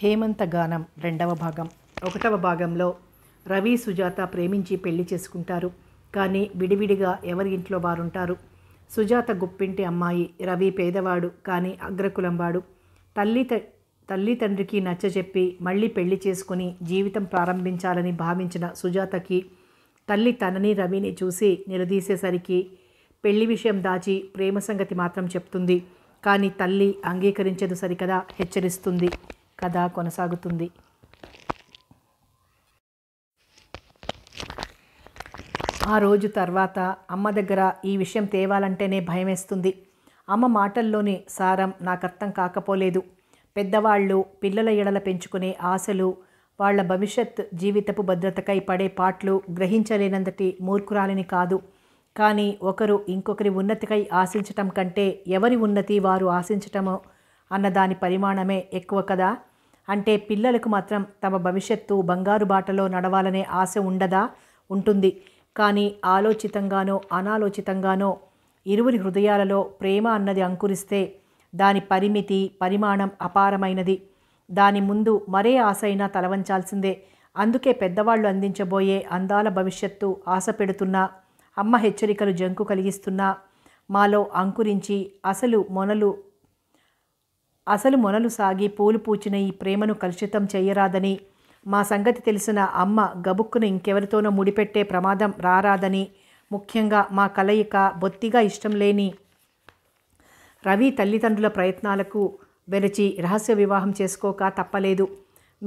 హేమంత గానం రెండవ భాగం ఒకటవ భాగంలో రవి సుజాత ప్రేమించి పెళ్లి చేసుకుంటారు కానీ విడివిడిగా ఎవరి ఇంట్లో వారుంటారు సుజాత గుప్పింటి అమ్మాయి రవి పేదవాడు కానీ అగ్రకులంవాడు తల్లి తల్లి తండ్రికి నచ్చజెప్పి మళ్ళీ పెళ్లి చేసుకుని జీవితం ప్రారంభించాలని భావించిన సుజాతకి తల్లి తనని రవిని చూసి నిలదీసేసరికి పెళ్లి విషయం దాచి ప్రేమ సంగతి మాత్రం చెప్తుంది కానీ తల్లి అంగీకరించదు సరికదా హెచ్చరిస్తుంది కథ కొనసాగుతుంది ఆ రోజు తర్వాత అమ్మ దగ్గర ఈ విషయం తేవాలంటేనే భయమేస్తుంది అమ్మ మాటల్లోని సారం నాకు అర్థం కాకపోలేదు పెద్దవాళ్ళు పిల్లల ఎడల పెంచుకునే ఆశలు వాళ్ల భవిష్యత్ జీవితపు భద్రతకై పడే పాట్లు గ్రహించలేనంతటి మూర్ఖురాలిని కాదు కానీ ఒకరు ఇంకొకరి ఉన్నతికై ఆశించటం కంటే ఎవరి ఉన్నతి వారు ఆశించటమో అన్న దాని పరిమాణమే ఎక్కువ కదా అంటే పిల్లలకు మాత్రం తమ భవిష్యత్తు బంగారు బాటలో నడవాలనే ఆశ ఉండదా ఉంటుంది కానీ ఆలోచితంగానో అనాలోచితంగానో ఇరువురి హృదయాలలో ప్రేమ అన్నది అంకురిస్తే దాని పరిమితి పరిమాణం అపారమైనది దాని ముందు మరే ఆశ అయినా తలవంచాల్సిందే అందుకే పెద్దవాళ్ళు అందించబోయే అందాల భవిష్యత్తు ఆశ పెడుతున్నా అమ్మ హెచ్చరికలు జంకు కలిగిస్తున్నా మాలో అంకురించి అసలు మొనలు అసలు మొనలు సాగి పూలు పూచిన ఈ ప్రేమను కలుషితం చేయరాదని మా సంగతి తెలిసిన అమ్మ గబుక్కును ఇంకెవరితోనో ముడిపెట్టే ప్రమాదం రారాదని ముఖ్యంగా మా కలయిక బొత్తిగా ఇష్టం లేని రవి తల్లిదండ్రుల ప్రయత్నాలకు వెరచి రహస్య వివాహం చేసుకోక తప్పలేదు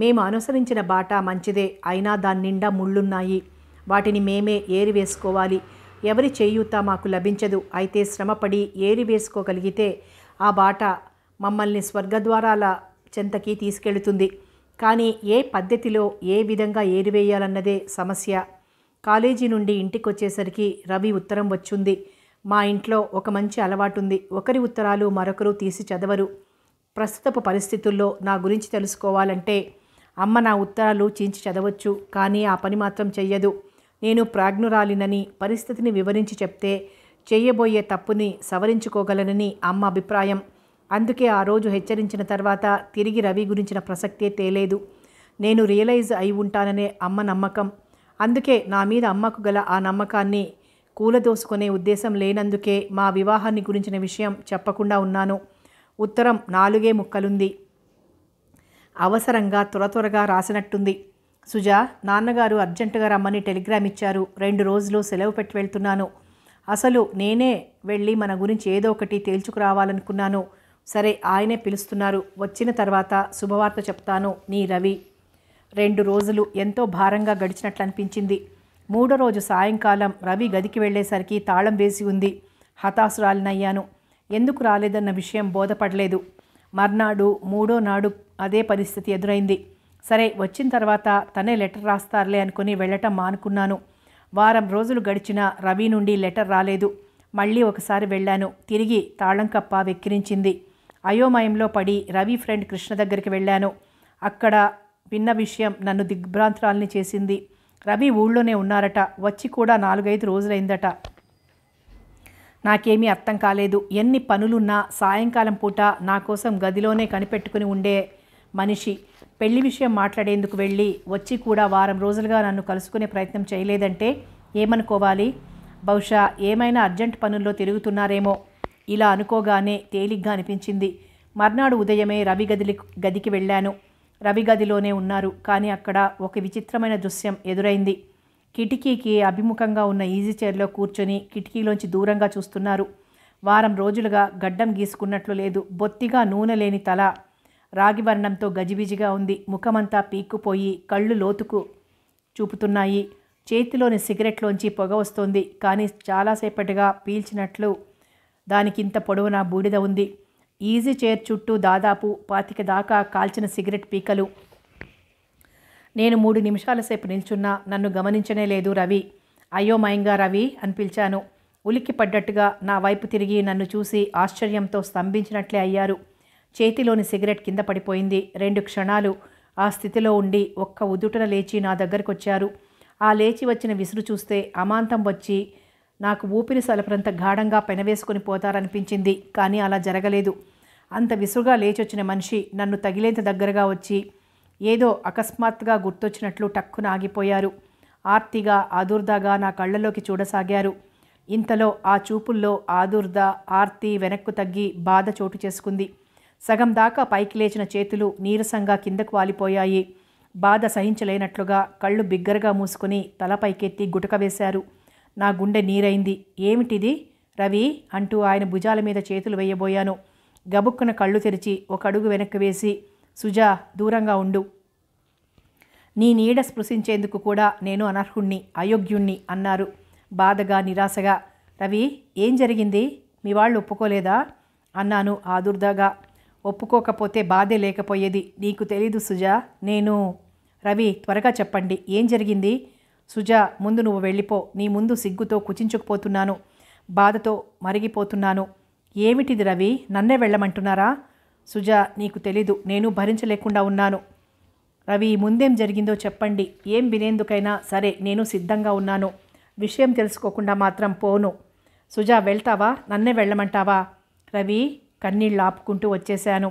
మేము అనుసరించిన బాట మంచిదే అయినా దాని నిండా ముళ్ళున్నాయి వాటిని మేమే ఏరివేసుకోవాలి ఎవరి చేయూత మాకు లభించదు అయితే శ్రమపడి ఏరివేసుకోగలిగితే ఆ బాట మమ్మల్ని స్వర్గద్వారాల చెంతకి తీసుకెళుతుంది కానీ ఏ పద్ధతిలో ఏ విధంగా ఏరివేయాలన్నదే సమస్య కాలేజీ నుండి ఇంటికి వచ్చేసరికి రవి ఉత్తరం వచ్చింది మా ఇంట్లో ఒక మంచి అలవాటుంది ఒకరి ఉత్తరాలు మరొకరు తీసి చదవరు ప్రస్తుతపు పరిస్థితుల్లో నా గురించి తెలుసుకోవాలంటే అమ్మ నా ఉత్తరాలు చించి చదవచ్చు కానీ ఆ పని మాత్రం చెయ్యదు నేను ప్రాజ్ఞురాలినని పరిస్థితిని వివరించి చెప్తే చేయబోయే తప్పుని సవరించుకోగలనని అమ్మ అభిప్రాయం అందుకే ఆ రోజు హెచ్చరించిన తర్వాత తిరిగి రవి గురించిన ప్రసక్తే తేలేదు నేను రియలైజ్ అయి ఉంటాననే అమ్మ నమ్మకం అందుకే నా మీద అమ్మకు గల ఆ నమ్మకాన్ని కూలదోసుకునే ఉద్దేశం లేనందుకే మా వివాహాన్ని గురించిన విషయం చెప్పకుండా ఉన్నాను ఉత్తరం నాలుగే ముక్కలుంది అవసరంగా త్వర త్వరగా రాసినట్టుంది సుజా నాన్నగారు అర్జెంటుగా రమ్మని టెలిగ్రామ్ ఇచ్చారు రెండు రోజులు సెలవు పెట్టి వెళ్తున్నాను అసలు నేనే వెళ్ళి మన గురించి ఏదో ఒకటి తేల్చుకురావాలనుకున్నాను సరే ఆయనే పిలుస్తున్నారు వచ్చిన తర్వాత శుభవార్త చెప్తాను నీ రవి రెండు రోజులు ఎంతో భారంగా గడిచినట్లు అనిపించింది మూడో రోజు సాయంకాలం రవి గదికి వెళ్ళేసరికి తాళం వేసి ఉంది హతాసురాలినయ్యాను ఎందుకు రాలేదన్న విషయం బోధపడలేదు మర్నాడు మూడో నాడు అదే పరిస్థితి ఎదురైంది సరే వచ్చిన తర్వాత తనే లెటర్ రాస్తారులే అనుకుని వెళ్ళటం మానుకున్నాను వారం రోజులు గడిచినా రవి నుండి లెటర్ రాలేదు మళ్ళీ ఒకసారి వెళ్ళాను తిరిగి తాళం కప్ప వెక్కిరించింది అయోమయంలో పడి రవి ఫ్రెండ్ కృష్ణ దగ్గరికి వెళ్ళాను అక్కడ విన్న విషయం నన్ను దిగ్భ్రాంతరాలని చేసింది రవి ఊళ్ళోనే ఉన్నారట వచ్చి కూడా నాలుగైదు రోజులైందట నాకేమీ అర్థం కాలేదు ఎన్ని పనులున్నా సాయంకాలం పూట నా కోసం గదిలోనే కనిపెట్టుకుని ఉండే మనిషి పెళ్లి విషయం మాట్లాడేందుకు వెళ్ళి వచ్చి కూడా వారం రోజులుగా నన్ను కలుసుకునే ప్రయత్నం చేయలేదంటే ఏమనుకోవాలి బహుశా ఏమైనా అర్జెంట్ పనుల్లో తిరుగుతున్నారేమో ఇలా అనుకోగానే తేలిగ్గా అనిపించింది మర్నాడు ఉదయమే రవి గదిలి గదికి వెళ్ళాను రవి గదిలోనే ఉన్నారు కానీ అక్కడ ఒక విచిత్రమైన దృశ్యం ఎదురైంది కిటికీకి అభిముఖంగా ఉన్న ఈజీ చైర్లో కూర్చొని కిటికీలోంచి దూరంగా చూస్తున్నారు వారం రోజులుగా గడ్డం గీసుకున్నట్లు లేదు బొత్తిగా నూనె లేని తల రాగివర్ణంతో గజిబిజిగా ఉంది ముఖమంతా పీక్కుపోయి కళ్ళు లోతుకు చూపుతున్నాయి చేతిలోని సిగరెట్లోంచి పొగ వస్తోంది కానీ చాలాసేపటిగా పీల్చినట్లు దానికింత పొడవునా బూడిద ఉంది ఈజీ చైర్ చుట్టూ దాదాపు పాతిక దాకా కాల్చిన సిగరెట్ పీకలు నేను మూడు నిమిషాల సేపు నిల్చున్నా నన్ను గమనించనే లేదు రవి అయోమయంగా రవి అని పిలిచాను ఉలిక్కి పడ్డట్టుగా నా వైపు తిరిగి నన్ను చూసి ఆశ్చర్యంతో స్తంభించినట్లే అయ్యారు చేతిలోని సిగరెట్ కింద పడిపోయింది రెండు క్షణాలు ఆ స్థితిలో ఉండి ఒక్క ఉదుటన లేచి నా దగ్గరకు వచ్చారు ఆ లేచి వచ్చిన విసురు చూస్తే అమాంతం వచ్చి నాకు ఊపిరి సలపరంత గాఢంగా పెనవేసుకుని పోతారనిపించింది కానీ అలా జరగలేదు అంత విసురుగా లేచొచ్చిన మనిషి నన్ను తగిలేంత దగ్గరగా వచ్చి ఏదో అకస్మాత్తుగా గుర్తొచ్చినట్లు టక్కున ఆగిపోయారు ఆర్తిగా ఆదుర్దాగా నా కళ్ళలోకి చూడసాగారు ఇంతలో ఆ చూపుల్లో ఆదుర్ద ఆర్తి వెనక్కు తగ్గి బాధ చోటు చేసుకుంది సగం దాకా పైకి లేచిన చేతులు నీరసంగా కిందకు వాలిపోయాయి బాధ సహించలేనట్లుగా కళ్ళు బిగ్గరగా మూసుకుని తల పైకెత్తి గుటక వేశారు నా గుండె నీరైంది ఏమిటిది రవి అంటూ ఆయన భుజాల మీద చేతులు వేయబోయాను గబుక్కున కళ్ళు తెరిచి ఒక అడుగు వెనక్కి వేసి సుజా దూరంగా ఉండు నీ నీడ స్పృశించేందుకు కూడా నేను అనర్హుణ్ణి అయోగ్యుణ్ణి అన్నారు బాధగా నిరాశగా రవి ఏం జరిగింది మీ వాళ్ళు ఒప్పుకోలేదా అన్నాను ఆదుర్దాగా ఒప్పుకోకపోతే బాధే లేకపోయేది నీకు తెలీదు సుజా నేను రవి త్వరగా చెప్పండి ఏం జరిగింది సుజా ముందు నువ్వు వెళ్ళిపో నీ ముందు సిగ్గుతో కుచించుకుపోతున్నాను బాధతో మరిగిపోతున్నాను ఏమిటిది రవి నన్నే వెళ్ళమంటున్నారా సుజా నీకు తెలీదు నేను భరించలేకుండా ఉన్నాను రవి ముందేం జరిగిందో చెప్పండి ఏం వినేందుకైనా సరే నేను సిద్ధంగా ఉన్నాను విషయం తెలుసుకోకుండా మాత్రం పోను సుజా వెళ్తావా నన్నే వెళ్ళమంటావా రవి కన్నీళ్ళు ఆపుకుంటూ వచ్చేశాను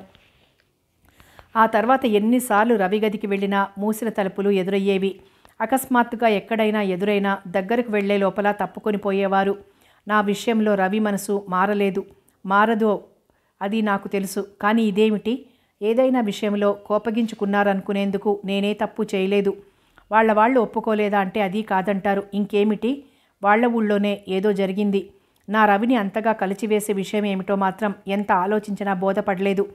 ఆ తర్వాత ఎన్నిసార్లు రవి గదికి వెళ్ళినా మూసిన తలుపులు ఎదురయ్యేవి అకస్మాత్తుగా ఎక్కడైనా ఎదురైనా దగ్గరకు వెళ్లే లోపల తప్పుకొని పోయేవారు నా విషయంలో రవి మనసు మారలేదు మారదో అది నాకు తెలుసు కానీ ఇదేమిటి ఏదైనా విషయంలో కోపగించుకున్నారనుకునేందుకు నేనే తప్పు చేయలేదు వాళ్ళ వాళ్ళు ఒప్పుకోలేదా అంటే అది కాదంటారు ఇంకేమిటి వాళ్ల ఊళ్ళోనే ఏదో జరిగింది నా రవిని అంతగా కలిచివేసే విషయం ఏమిటో మాత్రం ఎంత ఆలోచించినా బోధపడలేదు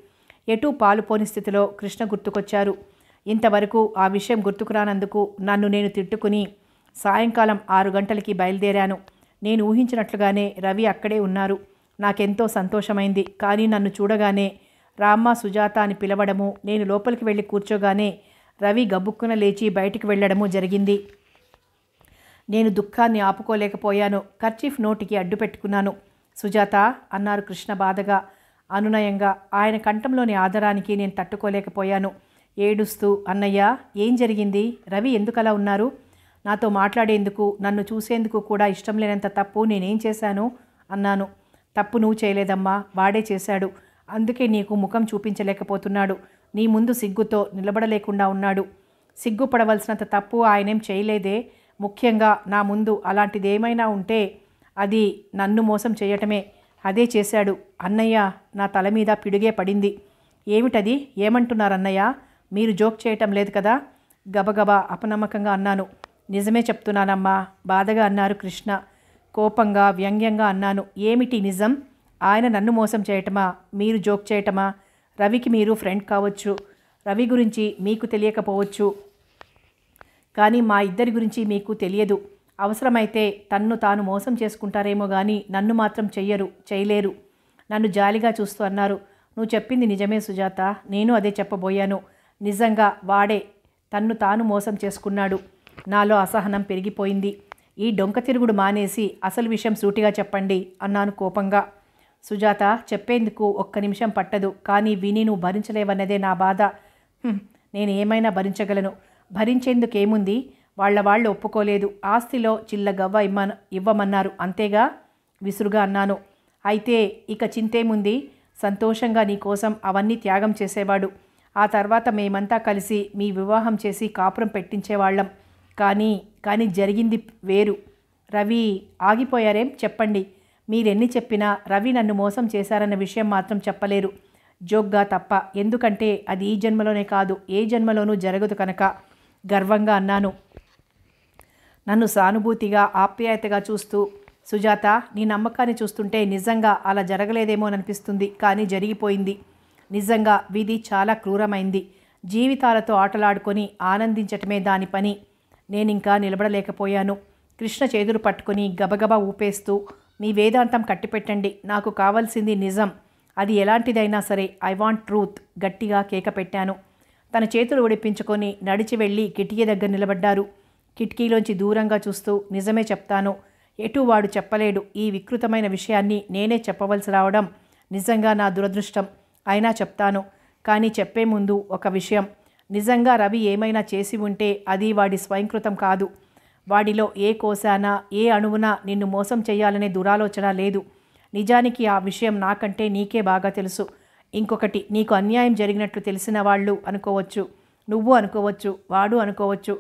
ఎటూ పాలుపోని స్థితిలో కృష్ణ గుర్తుకొచ్చారు ఇంతవరకు ఆ విషయం గుర్తుకురానందుకు నన్ను నేను తిట్టుకుని సాయంకాలం ఆరు గంటలకి బయలుదేరాను నేను ఊహించినట్లుగానే రవి అక్కడే ఉన్నారు నాకెంతో సంతోషమైంది కానీ నన్ను చూడగానే రామ్మ సుజాత అని పిలవడము నేను లోపలికి వెళ్ళి కూర్చోగానే రవి గబుక్కున లేచి బయటికి వెళ్ళడము జరిగింది నేను దుఃఖాన్ని ఆపుకోలేకపోయాను కర్చీఫ్ నోటికి అడ్డు పెట్టుకున్నాను సుజాత అన్నారు కృష్ణ బాధగా అనునయంగా ఆయన కంఠంలోని ఆదరానికి నేను తట్టుకోలేకపోయాను ఏడుస్తూ అన్నయ్య ఏం జరిగింది రవి ఎందుకలా ఉన్నారు నాతో మాట్లాడేందుకు నన్ను చూసేందుకు కూడా ఇష్టం లేనంత తప్పు నేనేం చేశాను అన్నాను తప్పు నువ్వు చేయలేదమ్మా వాడే చేశాడు అందుకే నీకు ముఖం చూపించలేకపోతున్నాడు నీ ముందు సిగ్గుతో నిలబడలేకుండా ఉన్నాడు సిగ్గుపడవలసినంత తప్పు ఆయనేం చేయలేదే ముఖ్యంగా నా ముందు అలాంటిదేమైనా ఉంటే అది నన్ను మోసం చేయటమే అదే చేశాడు అన్నయ్య నా తల మీద పిడుగే పడింది ఏమిటది ఏమంటున్నారన్నయ్య మీరు జోక్ చేయటం లేదు కదా గబగబా అపనమ్మకంగా అన్నాను నిజమే చెప్తున్నానమ్మా బాధగా అన్నారు కృష్ణ కోపంగా వ్యంగ్యంగా అన్నాను ఏమిటి నిజం ఆయన నన్ను మోసం చేయటమా మీరు జోక్ చేయటమా రవికి మీరు ఫ్రెండ్ కావచ్చు రవి గురించి మీకు తెలియకపోవచ్చు కానీ మా ఇద్దరి గురించి మీకు తెలియదు అవసరమైతే తన్ను తాను మోసం చేసుకుంటారేమో కానీ నన్ను మాత్రం చెయ్యరు చేయలేరు నన్ను జాలిగా చూస్తూ అన్నారు నువ్వు చెప్పింది నిజమే సుజాత నేను అదే చెప్పబోయాను నిజంగా వాడే తన్ను తాను మోసం చేసుకున్నాడు నాలో అసహనం పెరిగిపోయింది ఈ డొంక తిరుగుడు మానేసి అసలు విషయం సూటిగా చెప్పండి అన్నాను కోపంగా సుజాత చెప్పేందుకు ఒక్క నిమిషం పట్టదు కానీ విని నువ్వు భరించలేవన్నదే నా బాధ నేను ఏమైనా భరించగలను భరించేందుకేముంది వాళ్ల వాళ్ళు ఒప్పుకోలేదు ఆస్తిలో చిల్ల గవ్వ ఇవ్వమన్నారు అంతేగా విసురుగా అన్నాను అయితే ఇక చింతేముంది సంతోషంగా నీకోసం అవన్నీ త్యాగం చేసేవాడు ఆ తర్వాత మేమంతా కలిసి మీ వివాహం చేసి కాపురం పెట్టించేవాళ్ళం కానీ కానీ జరిగింది వేరు రవి ఆగిపోయారేం చెప్పండి మీరెన్ని చెప్పినా రవి నన్ను మోసం చేశారన్న విషయం మాత్రం చెప్పలేరు జోగ్గా తప్ప ఎందుకంటే అది ఈ జన్మలోనే కాదు ఏ జన్మలోనూ జరగదు కనుక గర్వంగా అన్నాను నన్ను సానుభూతిగా ఆప్యాయతగా చూస్తూ సుజాత నీ నమ్మకాన్ని చూస్తుంటే నిజంగా అలా జరగలేదేమో అనిపిస్తుంది కానీ జరిగిపోయింది నిజంగా విధి చాలా క్రూరమైంది జీవితాలతో ఆటలాడుకొని ఆనందించటమే దాని పని నేనింకా నిలబడలేకపోయాను కృష్ణ చేదురు పట్టుకుని గబగబా ఊపేస్తూ మీ వేదాంతం కట్టిపెట్టండి నాకు కావాల్సింది నిజం అది ఎలాంటిదైనా సరే ఐ వాంట్ ట్రూత్ గట్టిగా కేక పెట్టాను తన చేతులు ఉడిపించుకొని నడిచి వెళ్ళి కిటికీ దగ్గర నిలబడ్డారు కిటికీలోంచి దూరంగా చూస్తూ నిజమే చెప్తాను ఎటు వాడు చెప్పలేడు ఈ వికృతమైన విషయాన్ని నేనే చెప్పవలసి రావడం నిజంగా నా దురదృష్టం అయినా చెప్తాను కానీ చెప్పే ముందు ఒక విషయం నిజంగా రవి ఏమైనా చేసి ఉంటే అది వాడి స్వయంకృతం కాదు వాడిలో ఏ కోశానా ఏ అణువునా నిన్ను మోసం చేయాలనే దురాలోచన లేదు నిజానికి ఆ విషయం నాకంటే నీకే బాగా తెలుసు ఇంకొకటి నీకు అన్యాయం జరిగినట్లు తెలిసిన వాళ్ళు అనుకోవచ్చు నువ్వు అనుకోవచ్చు వాడు అనుకోవచ్చు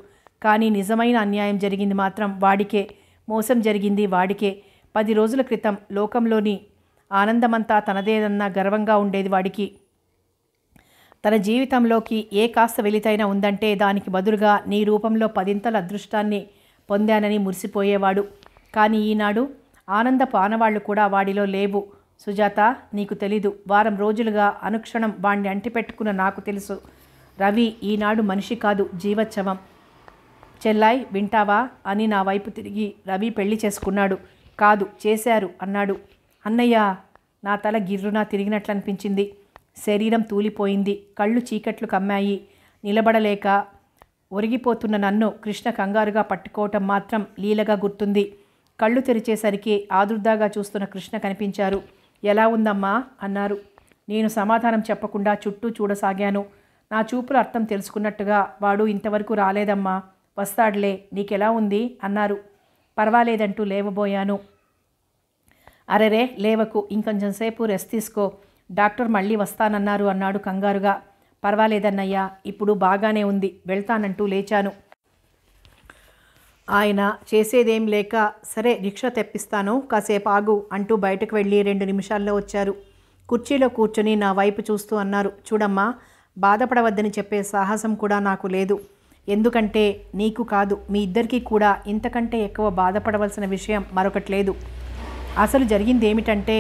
కానీ నిజమైన అన్యాయం జరిగింది మాత్రం వాడికే మోసం జరిగింది వాడికే పది రోజుల క్రితం లోకంలోని ఆనందమంతా తనదేనన్న గర్వంగా ఉండేది వాడికి తన జీవితంలోకి ఏ కాస్త వెలితైనా ఉందంటే దానికి బదులుగా నీ రూపంలో పదింతల అదృష్టాన్ని పొందానని మురిసిపోయేవాడు కానీ ఈనాడు ఆనందపు ఆనవాళ్లు కూడా వాడిలో లేవు సుజాత నీకు తెలీదు వారం రోజులుగా అనుక్షణం వాణ్ణి అంటిపెట్టుకున్న నాకు తెలుసు రవి ఈనాడు మనిషి కాదు జీవోత్సవం చెల్లాయ్ వింటావా అని నా వైపు తిరిగి రవి పెళ్లి చేసుకున్నాడు కాదు చేశారు అన్నాడు అన్నయ్య నా తల గిర్రునా తిరిగినట్లు అనిపించింది శరీరం తూలిపోయింది కళ్ళు చీకట్లు కమ్మాయి నిలబడలేక ఒరిగిపోతున్న నన్ను కృష్ణ కంగారుగా పట్టుకోవటం మాత్రం లీలగా గుర్తుంది కళ్ళు తెరిచేసరికి ఆదుర్దాగా చూస్తున్న కృష్ణ కనిపించారు ఎలా ఉందమ్మా అన్నారు నేను సమాధానం చెప్పకుండా చుట్టూ చూడసాగాను నా చూపుల అర్థం తెలుసుకున్నట్టుగా వాడు ఇంతవరకు రాలేదమ్మా వస్తాడులే నీకెలా ఉంది అన్నారు పర్వాలేదంటూ లేవబోయాను అరెరే లేవకు ఇంకొంచెం సేపు రెస్ట్ తీసుకో డాక్టర్ మళ్ళీ వస్తానన్నారు అన్నాడు కంగారుగా పర్వాలేదన్నయ్యా ఇప్పుడు బాగానే ఉంది వెళ్తానంటూ లేచాను ఆయన చేసేదేం లేక సరే రిక్షా తెప్పిస్తాను కాసేపు ఆగు అంటూ బయటకు వెళ్ళి రెండు నిమిషాల్లో వచ్చారు కుర్చీలో కూర్చొని నా వైపు చూస్తూ అన్నారు చూడమ్మా బాధపడవద్దని చెప్పే సాహసం కూడా నాకు లేదు ఎందుకంటే నీకు కాదు మీ ఇద్దరికీ కూడా ఇంతకంటే ఎక్కువ బాధపడవలసిన విషయం మరొకటి లేదు అసలు జరిగింది ఏమిటంటే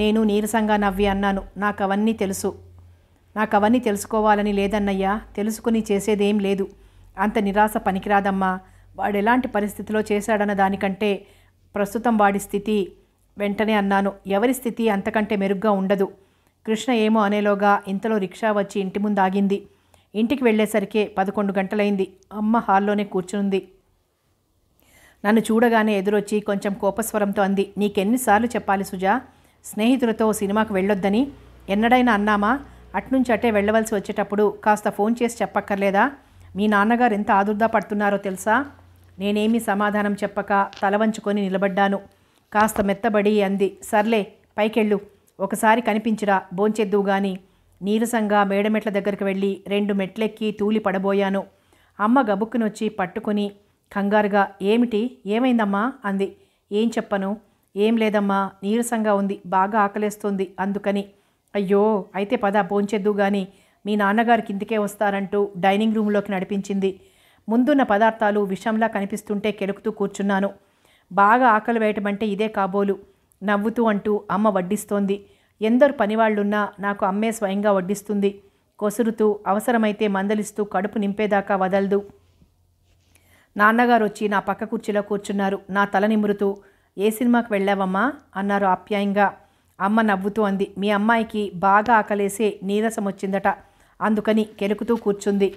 నేను నీరసంగా నవ్వి అన్నాను నాకు అవన్నీ తెలుసు నాకు అవన్నీ తెలుసుకోవాలని లేదన్నయ్యా తెలుసుకుని చేసేదేం లేదు అంత నిరాశ పనికిరాదమ్మా వాడు ఎలాంటి పరిస్థితిలో చేశాడన్న దానికంటే ప్రస్తుతం వాడి స్థితి వెంటనే అన్నాను ఎవరి స్థితి అంతకంటే మెరుగ్గా ఉండదు కృష్ణ ఏమో అనేలోగా ఇంతలో రిక్షా వచ్చి ఇంటి ముందు ఆగింది ఇంటికి వెళ్ళేసరికి పదకొండు గంటలైంది అమ్మ హాల్లోనే కూర్చునుంది నన్ను చూడగానే ఎదురొచ్చి కొంచెం కోపస్వరంతో అంది నీకెన్నిసార్లు చెప్పాలి సుజా స్నేహితులతో సినిమాకు వెళ్ళొద్దని ఎన్నడైనా అన్నామా అట్నుంచి అటే వెళ్ళవలసి వచ్చేటప్పుడు కాస్త ఫోన్ చేసి చెప్పక్కర్లేదా మీ నాన్నగారు ఎంత ఆదుర్దా పడుతున్నారో తెలుసా నేనేమీ సమాధానం చెప్పక తల వంచుకొని నిలబడ్డాను కాస్త మెత్తబడి అంది సర్లే పైకెళ్ళు ఒకసారి కనిపించిరా భోంచెద్దువు గాని నీరసంగా మేడమెట్ల దగ్గరికి వెళ్ళి రెండు మెట్లెక్కి తూలి పడబోయాను అమ్మ గబుక్కునొచ్చి పట్టుకుని కంగారుగా ఏమిటి ఏమైందమ్మా అంది ఏం చెప్పను ఏం లేదమ్మా నీరసంగా ఉంది బాగా ఆకలేస్తుంది అందుకని అయ్యో అయితే పద భోంచెద్దు గాని మీ నాన్నగారి కిందికే వస్తారంటూ డైనింగ్ రూమ్లోకి నడిపించింది ముందున్న పదార్థాలు విషంలా కనిపిస్తుంటే కెలుకుతూ కూర్చున్నాను బాగా ఆకలి వేయటమంటే ఇదే కాబోలు నవ్వుతూ అంటూ అమ్మ వడ్డిస్తోంది ఎందరు పనివాళ్లున్నా నాకు అమ్మే స్వయంగా వడ్డిస్తుంది కొసురుతూ అవసరమైతే మందలిస్తూ కడుపు నింపేదాకా వదలదు నాన్నగారు వచ్చి నా పక్క కుర్చీలో కూర్చున్నారు నా తల నిమురుతూ ఏ సినిమాకి వెళ్ళావమ్మా అన్నారు ఆప్యాయంగా అమ్మ నవ్వుతూ అంది మీ అమ్మాయికి బాగా ఆకలేసే నీరసం వచ్చిందట అందుకని కెలుకుతూ కూర్చుంది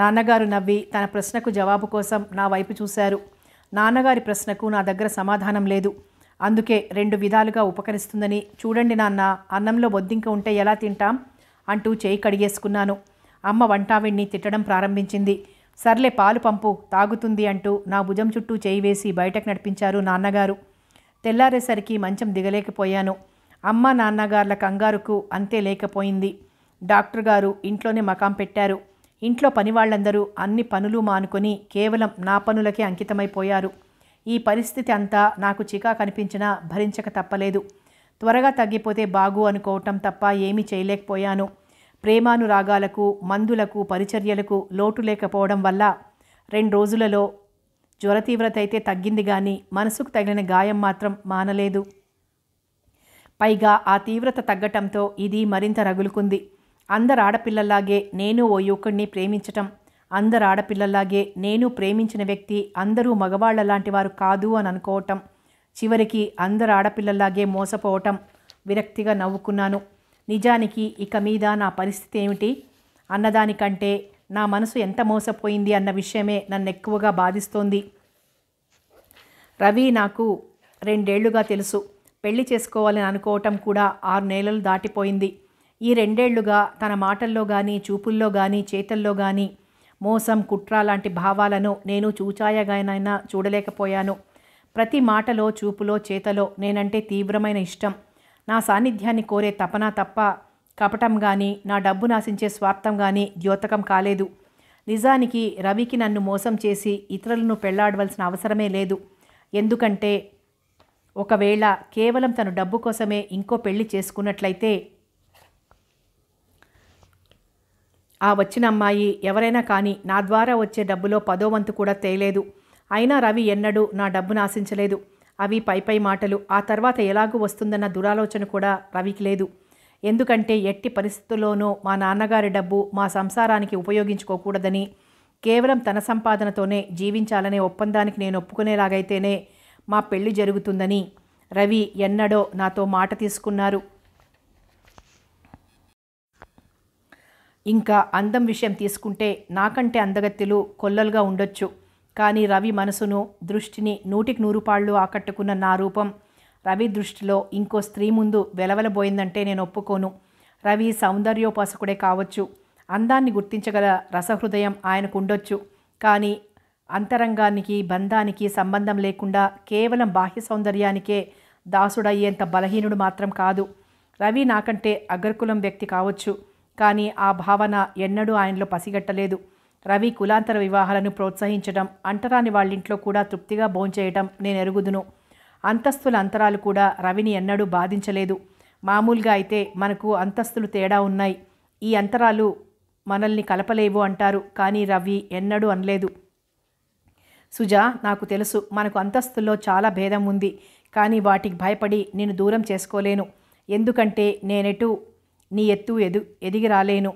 నాన్నగారు నవ్వి తన ప్రశ్నకు జవాబు కోసం నా వైపు చూశారు నాన్నగారి ప్రశ్నకు నా దగ్గర సమాధానం లేదు అందుకే రెండు విధాలుగా ఉపకరిస్తుందని చూడండి నాన్న అన్నంలో బొద్దింక ఉంటే ఎలా తింటాం అంటూ చేయి కడిగేసుకున్నాను అమ్మ వంటావిణ్ణి తిట్టడం ప్రారంభించింది సర్లే పాలు పంపు తాగుతుంది అంటూ నా భుజం చుట్టూ చేయి వేసి బయటకు నడిపించారు నాన్నగారు తెల్లారేసరికి మంచం దిగలేకపోయాను అమ్మ నాన్నగార్ల కంగారుకు అంతే లేకపోయింది డాక్టర్ గారు ఇంట్లోనే మకాం పెట్టారు ఇంట్లో పనివాళ్లందరూ అన్ని పనులు మానుకొని కేవలం నా పనులకే అంకితమైపోయారు ఈ పరిస్థితి అంతా నాకు చికా కనిపించినా భరించక తప్పలేదు త్వరగా తగ్గిపోతే బాగు అనుకోవటం తప్ప ఏమీ చేయలేకపోయాను ప్రేమానురాగాలకు మందులకు పరిచర్యలకు లోటు లేకపోవడం వల్ల రెండు రోజులలో జ్వర తీవ్రత అయితే తగ్గింది కానీ మనసుకు తగిలిన గాయం మాత్రం మానలేదు పైగా ఆ తీవ్రత తగ్గటంతో ఇది మరింత రగులుకుంది అందరు ఆడపిల్లల్లాగే నేను ఓ యువకుడిని ప్రేమించటం అందరు ఆడపిల్లల్లాగే నేను ప్రేమించిన వ్యక్తి అందరూ మగవాళ్ల లాంటి వారు కాదు అని అనుకోవటం చివరికి అందరు ఆడపిల్లల్లాగే మోసపోవటం విరక్తిగా నవ్వుకున్నాను నిజానికి ఇక మీద నా పరిస్థితి ఏమిటి అన్నదానికంటే నా మనసు ఎంత మోసపోయింది అన్న విషయమే నన్ను ఎక్కువగా బాధిస్తోంది రవి నాకు రెండేళ్లుగా తెలుసు పెళ్లి చేసుకోవాలని అనుకోవటం కూడా ఆరు నెలలు దాటిపోయింది ఈ రెండేళ్లుగా తన మాటల్లో కానీ చూపుల్లో కానీ చేతల్లో కానీ మోసం కుట్ర లాంటి భావాలను నేను చూచాయగానైనా చూడలేకపోయాను ప్రతి మాటలో చూపులో చేతలో నేనంటే తీవ్రమైన ఇష్టం నా సాన్నిధ్యాన్ని కోరే తపన తప్ప కపటం కానీ నా డబ్బు నాశించే స్వార్థం కానీ ద్యోతకం కాలేదు నిజానికి రవికి నన్ను మోసం చేసి ఇతరులను పెళ్లాడవలసిన అవసరమే లేదు ఎందుకంటే ఒకవేళ కేవలం తను డబ్బు కోసమే ఇంకో పెళ్లి చేసుకున్నట్లయితే ఆ వచ్చిన అమ్మాయి ఎవరైనా కానీ నా ద్వారా వచ్చే డబ్బులో పదోవంతు కూడా తేలేదు అయినా రవి ఎన్నడూ నా డబ్బు ఆశించలేదు అవి పైపై మాటలు ఆ తర్వాత ఎలాగూ వస్తుందన్న దురాలోచన కూడా రవికి లేదు ఎందుకంటే ఎట్టి పరిస్థితుల్లోనూ మా నాన్నగారి డబ్బు మా సంసారానికి ఉపయోగించుకోకూడదని కేవలం తన సంపాదనతోనే జీవించాలనే ఒప్పందానికి నేను ఒప్పుకునేలాగైతేనే మా పెళ్లి జరుగుతుందని రవి ఎన్నడో నాతో మాట తీసుకున్నారు ఇంకా అందం విషయం తీసుకుంటే నాకంటే అందగత్తెలు కొల్లలుగా ఉండొచ్చు కానీ రవి మనసును దృష్టిని నూటికి నూరు పాళ్ళు ఆకట్టుకున్న నా రూపం రవి దృష్టిలో ఇంకో స్త్రీ ముందు వెలవెలబోయిందంటే నేను ఒప్పుకోను రవి సౌందర్యోపాసకుడే కావచ్చు అందాన్ని గుర్తించగల రసహృదయం ఆయనకు ఉండొచ్చు కానీ అంతరంగానికి బంధానికి సంబంధం లేకుండా కేవలం బాహ్య సౌందర్యానికే దాసుడయ్యేంత బలహీనుడు మాత్రం కాదు రవి నాకంటే అగ్రకులం వ్యక్తి కావచ్చు కానీ ఆ భావన ఎన్నడూ ఆయనలో పసిగట్టలేదు రవి కులాంతర వివాహాలను ప్రోత్సహించడం అంటరాని వాళ్ళింట్లో కూడా తృప్తిగా భోంచేయటం నేనెరుగుదును అంతస్తుల అంతరాలు కూడా రవిని ఎన్నడూ బాధించలేదు మామూలుగా అయితే మనకు అంతస్తులు తేడా ఉన్నాయి ఈ అంతరాలు మనల్ని కలపలేవు అంటారు కానీ రవి ఎన్నడూ అనలేదు సుజా నాకు తెలుసు మనకు అంతస్తుల్లో చాలా భేదం ఉంది కానీ వాటికి భయపడి నేను దూరం చేసుకోలేను ఎందుకంటే నేనెటు నీ ఎత్తు ఎదు ఎదిగి రాలేను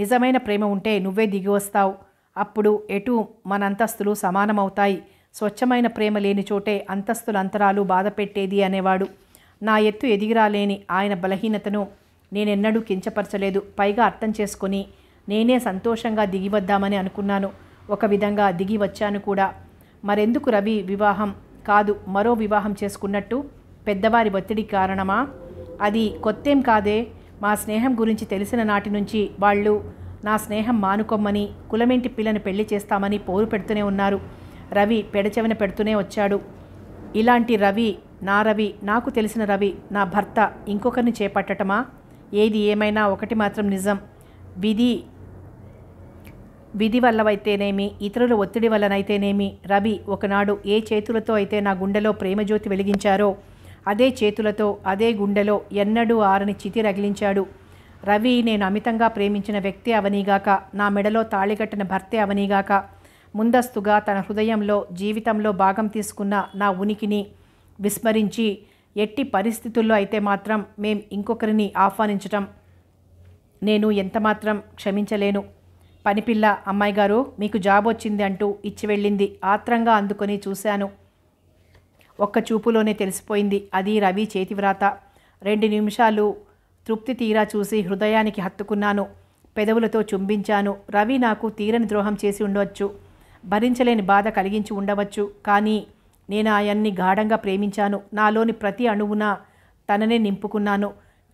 నిజమైన ప్రేమ ఉంటే నువ్వే దిగి వస్తావు అప్పుడు ఎటు మనంతస్తులు సమానమవుతాయి స్వచ్ఛమైన ప్రేమ లేని చోటే అంతస్తుల అంతరాలు బాధ పెట్టేది అనేవాడు నా ఎత్తు ఎదిగిరాలేని ఆయన బలహీనతను నేనెన్నడూ కించపరచలేదు పైగా అర్థం చేసుకొని నేనే సంతోషంగా దిగివద్దామని అనుకున్నాను ఒక విధంగా దిగి వచ్చాను కూడా మరెందుకు రవి వివాహం కాదు మరో వివాహం చేసుకున్నట్టు పెద్దవారి ఒత్తిడి కారణమా అది కొత్తేం కాదే మా స్నేహం గురించి తెలిసిన నాటి నుంచి వాళ్ళు నా స్నేహం మానుకొమ్మని కులమింటి పిల్లని పెళ్లి చేస్తామని పోరు పెడుతూనే ఉన్నారు రవి పెడచెవిన పెడుతూనే వచ్చాడు ఇలాంటి రవి నా రవి నాకు తెలిసిన రవి నా భర్త ఇంకొకరిని చేపట్టటమా ఏది ఏమైనా ఒకటి మాత్రం నిజం విధి విధి వల్లవైతేనేమి ఇతరుల ఒత్తిడి వల్లనైతేనేమి రవి ఒకనాడు ఏ చేతులతో అయితే నా గుండెలో ప్రేమజ్యోతి వెలిగించారో అదే చేతులతో అదే గుండెలో ఎన్నడూ ఆరని చితి రగిలించాడు రవి నేను అమితంగా ప్రేమించిన వ్యక్తి అవనీగాక నా మెడలో తాళిగట్టిన భర్తే అవనీగాక ముందస్తుగా తన హృదయంలో జీవితంలో భాగం తీసుకున్న నా ఉనికిని విస్మరించి ఎట్టి పరిస్థితుల్లో అయితే మాత్రం మేం ఇంకొకరిని ఆహ్వానించటం నేను ఎంతమాత్రం క్షమించలేను పనిపిల్ల అమ్మాయి గారు మీకు జాబ్ వచ్చింది అంటూ ఇచ్చి వెళ్ళింది ఆత్రంగా అందుకొని చూశాను ఒక్క చూపులోనే తెలిసిపోయింది అది రవి చేతివ్రాత రెండు నిమిషాలు తృప్తి తీరా చూసి హృదయానికి హత్తుకున్నాను పెదవులతో చుంబించాను రవి నాకు తీరని ద్రోహం చేసి ఉండవచ్చు భరించలేని బాధ కలిగించి ఉండవచ్చు కానీ నేను ఆయన్ని గాఢంగా ప్రేమించాను నాలోని ప్రతి అణువున తననే నింపుకున్నాను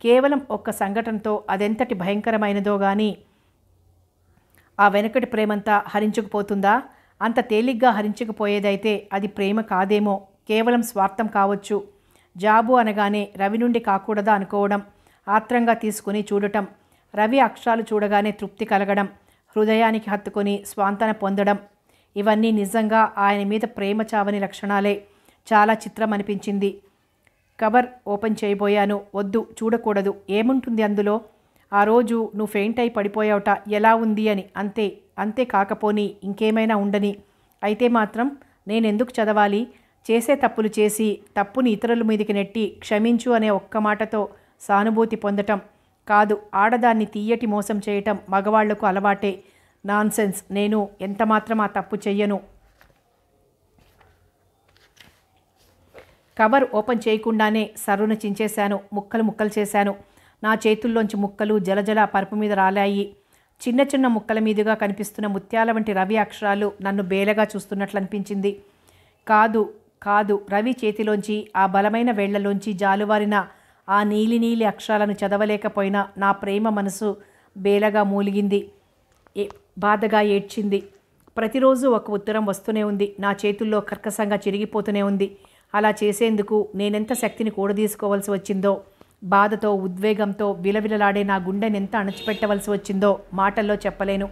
కేవలం ఒక్క సంఘటనతో అదెంతటి భయంకరమైనదో కానీ ఆ వెనకటి ప్రేమంతా హరించుకుపోతుందా అంత తేలిగ్గా హరించుకుపోయేదైతే అది ప్రేమ కాదేమో కేవలం స్వార్థం కావచ్చు జాబు అనగానే రవి నుండి కాకూడదా అనుకోవడం ఆత్రంగా తీసుకుని చూడటం రవి అక్షరాలు చూడగానే తృప్తి కలగడం హృదయానికి హత్తుకొని స్వాంతన పొందడం ఇవన్నీ నిజంగా ఆయన మీద ప్రేమ చావని లక్షణాలే చాలా చిత్రం అనిపించింది కవర్ ఓపెన్ చేయబోయాను వద్దు చూడకూడదు ఏముంటుంది అందులో ఆ రోజు నువ్వు ఫెయింట్ అయి పడిపోయావుట ఎలా ఉంది అని అంతే అంతే కాకపోని ఇంకేమైనా ఉండని అయితే మాత్రం నేనెందుకు చదవాలి చేసే తప్పులు చేసి తప్పుని ఇతరుల మీదకి నెట్టి క్షమించు అనే ఒక్క మాటతో సానుభూతి పొందటం కాదు ఆడదాన్ని తీయటి మోసం చేయటం మగవాళ్లకు అలవాటే నాన్సెన్స్ నేను ఎంతమాత్రం ఆ తప్పు చెయ్యను కవర్ ఓపెన్ చేయకుండానే సర్రును చించేశాను ముక్కలు ముక్కలు చేశాను నా చేతుల్లోంచి ముక్కలు జలజల పరుపు మీద రాలాయి చిన్న చిన్న ముక్కల మీదుగా కనిపిస్తున్న ముత్యాల వంటి రవి అక్షరాలు నన్ను బేలగా చూస్తున్నట్లు అనిపించింది కాదు కాదు రవి చేతిలోంచి ఆ బలమైన వేళ్లలోంచి జాలువారిన ఆ నీలి నీలి అక్షరాలను చదవలేకపోయినా నా ప్రేమ మనసు బేలగా మూలిగింది బాధగా ఏడ్చింది ప్రతిరోజు ఒక ఉత్తరం వస్తూనే ఉంది నా చేతుల్లో కర్కసంగా చిరిగిపోతూనే ఉంది అలా చేసేందుకు నేనెంత శక్తిని కూడదీసుకోవాల్సి వచ్చిందో బాధతో ఉద్వేగంతో విలవిలలాడే నా గుండెని ఎంత అణచిపెట్టవలసి వచ్చిందో మాటల్లో చెప్పలేను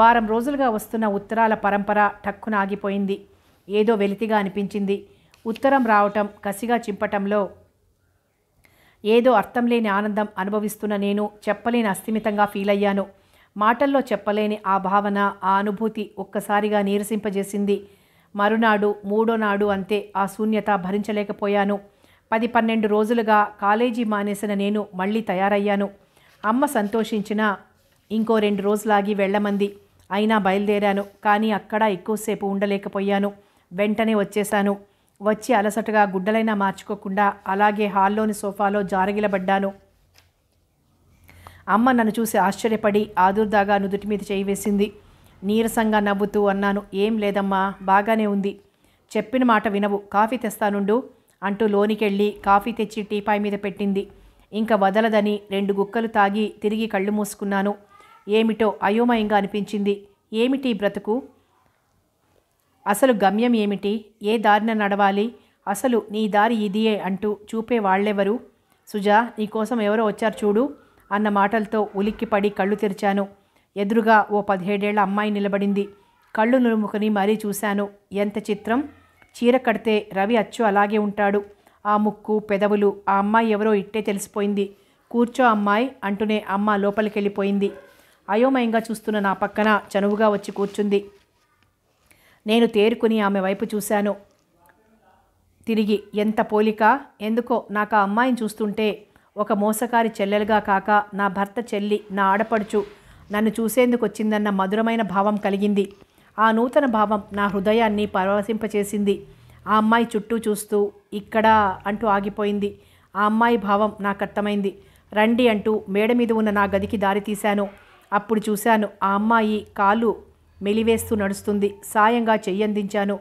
వారం రోజులుగా వస్తున్న ఉత్తరాల పరంపర టక్కున ఆగిపోయింది ఏదో వెలితిగా అనిపించింది ఉత్తరం రావటం కసిగా చింపటంలో ఏదో అర్థం లేని ఆనందం అనుభవిస్తున్న నేను చెప్పలేని అస్థిమితంగా ఫీల్ అయ్యాను మాటల్లో చెప్పలేని ఆ భావన ఆ అనుభూతి ఒక్కసారిగా నీరసింపజేసింది మరునాడు మూడో నాడు అంతే ఆ శూన్యత భరించలేకపోయాను పది పన్నెండు రోజులుగా కాలేజీ మానేసిన నేను మళ్ళీ తయారయ్యాను అమ్మ సంతోషించిన ఇంకో రెండు రోజులాగి వెళ్ళమంది అయినా బయలుదేరాను కానీ అక్కడ ఎక్కువసేపు ఉండలేకపోయాను వెంటనే వచ్చేశాను వచ్చి అలసటగా గుడ్డలైనా మార్చుకోకుండా అలాగే హాల్లోని సోఫాలో జారగిలబడ్డాను అమ్మ నన్ను చూసి ఆశ్చర్యపడి ఆదుర్దాగా నుదుటి మీద చేయివేసింది నీరసంగా నవ్వుతూ అన్నాను ఏం లేదమ్మా బాగానే ఉంది చెప్పిన మాట వినవు కాఫీ తెస్తానుండు అంటూ లోనికెళ్ళి కాఫీ తెచ్చి టీపాయ్ మీద పెట్టింది ఇంకా వదలదని రెండు గుక్కలు తాగి తిరిగి కళ్ళు మూసుకున్నాను ఏమిటో అయోమయంగా అనిపించింది ఏమిటి బ్రతుకు అసలు గమ్యం ఏమిటి ఏ దారిన నడవాలి అసలు నీ దారి ఇదియే అంటూ చూపే వాళ్ళెవరు సుజా నీకోసం ఎవరో వచ్చారు చూడు అన్న మాటలతో ఉలిక్కిపడి కళ్ళు తెరిచాను ఎదురుగా ఓ పదిహేడేళ్ల అమ్మాయి నిలబడింది కళ్ళు నులుముకుని మరీ చూశాను ఎంత చిత్రం చీర కడితే రవి అచ్చు అలాగే ఉంటాడు ఆ ముక్కు పెదవులు ఆ అమ్మాయి ఎవరో ఇట్టే తెలిసిపోయింది కూర్చో అమ్మాయి అంటూనే అమ్మ లోపలికెళ్ళిపోయింది అయోమయంగా చూస్తున్న నా పక్కన చనువుగా వచ్చి కూర్చుంది నేను తేరుకుని ఆమె వైపు చూశాను తిరిగి ఎంత పోలిక ఎందుకో నాకు ఆ అమ్మాయిని చూస్తుంటే ఒక మోసకారి చెల్లెలుగా కాక నా భర్త చెల్లి నా ఆడపడుచు నన్ను చూసేందుకు వచ్చిందన్న మధురమైన భావం కలిగింది ఆ నూతన భావం నా హృదయాన్ని పరవశింపచేసింది ఆ అమ్మాయి చుట్టూ చూస్తూ ఇక్కడ అంటూ ఆగిపోయింది ఆ అమ్మాయి భావం నాకు అర్థమైంది రండి అంటూ మేడ మీద ఉన్న నా గదికి దారి తీశాను అప్పుడు చూశాను ఆ అమ్మాయి కాళ్ళు మెలివేస్తూ నడుస్తుంది సాయంగా చెయ్యందించాను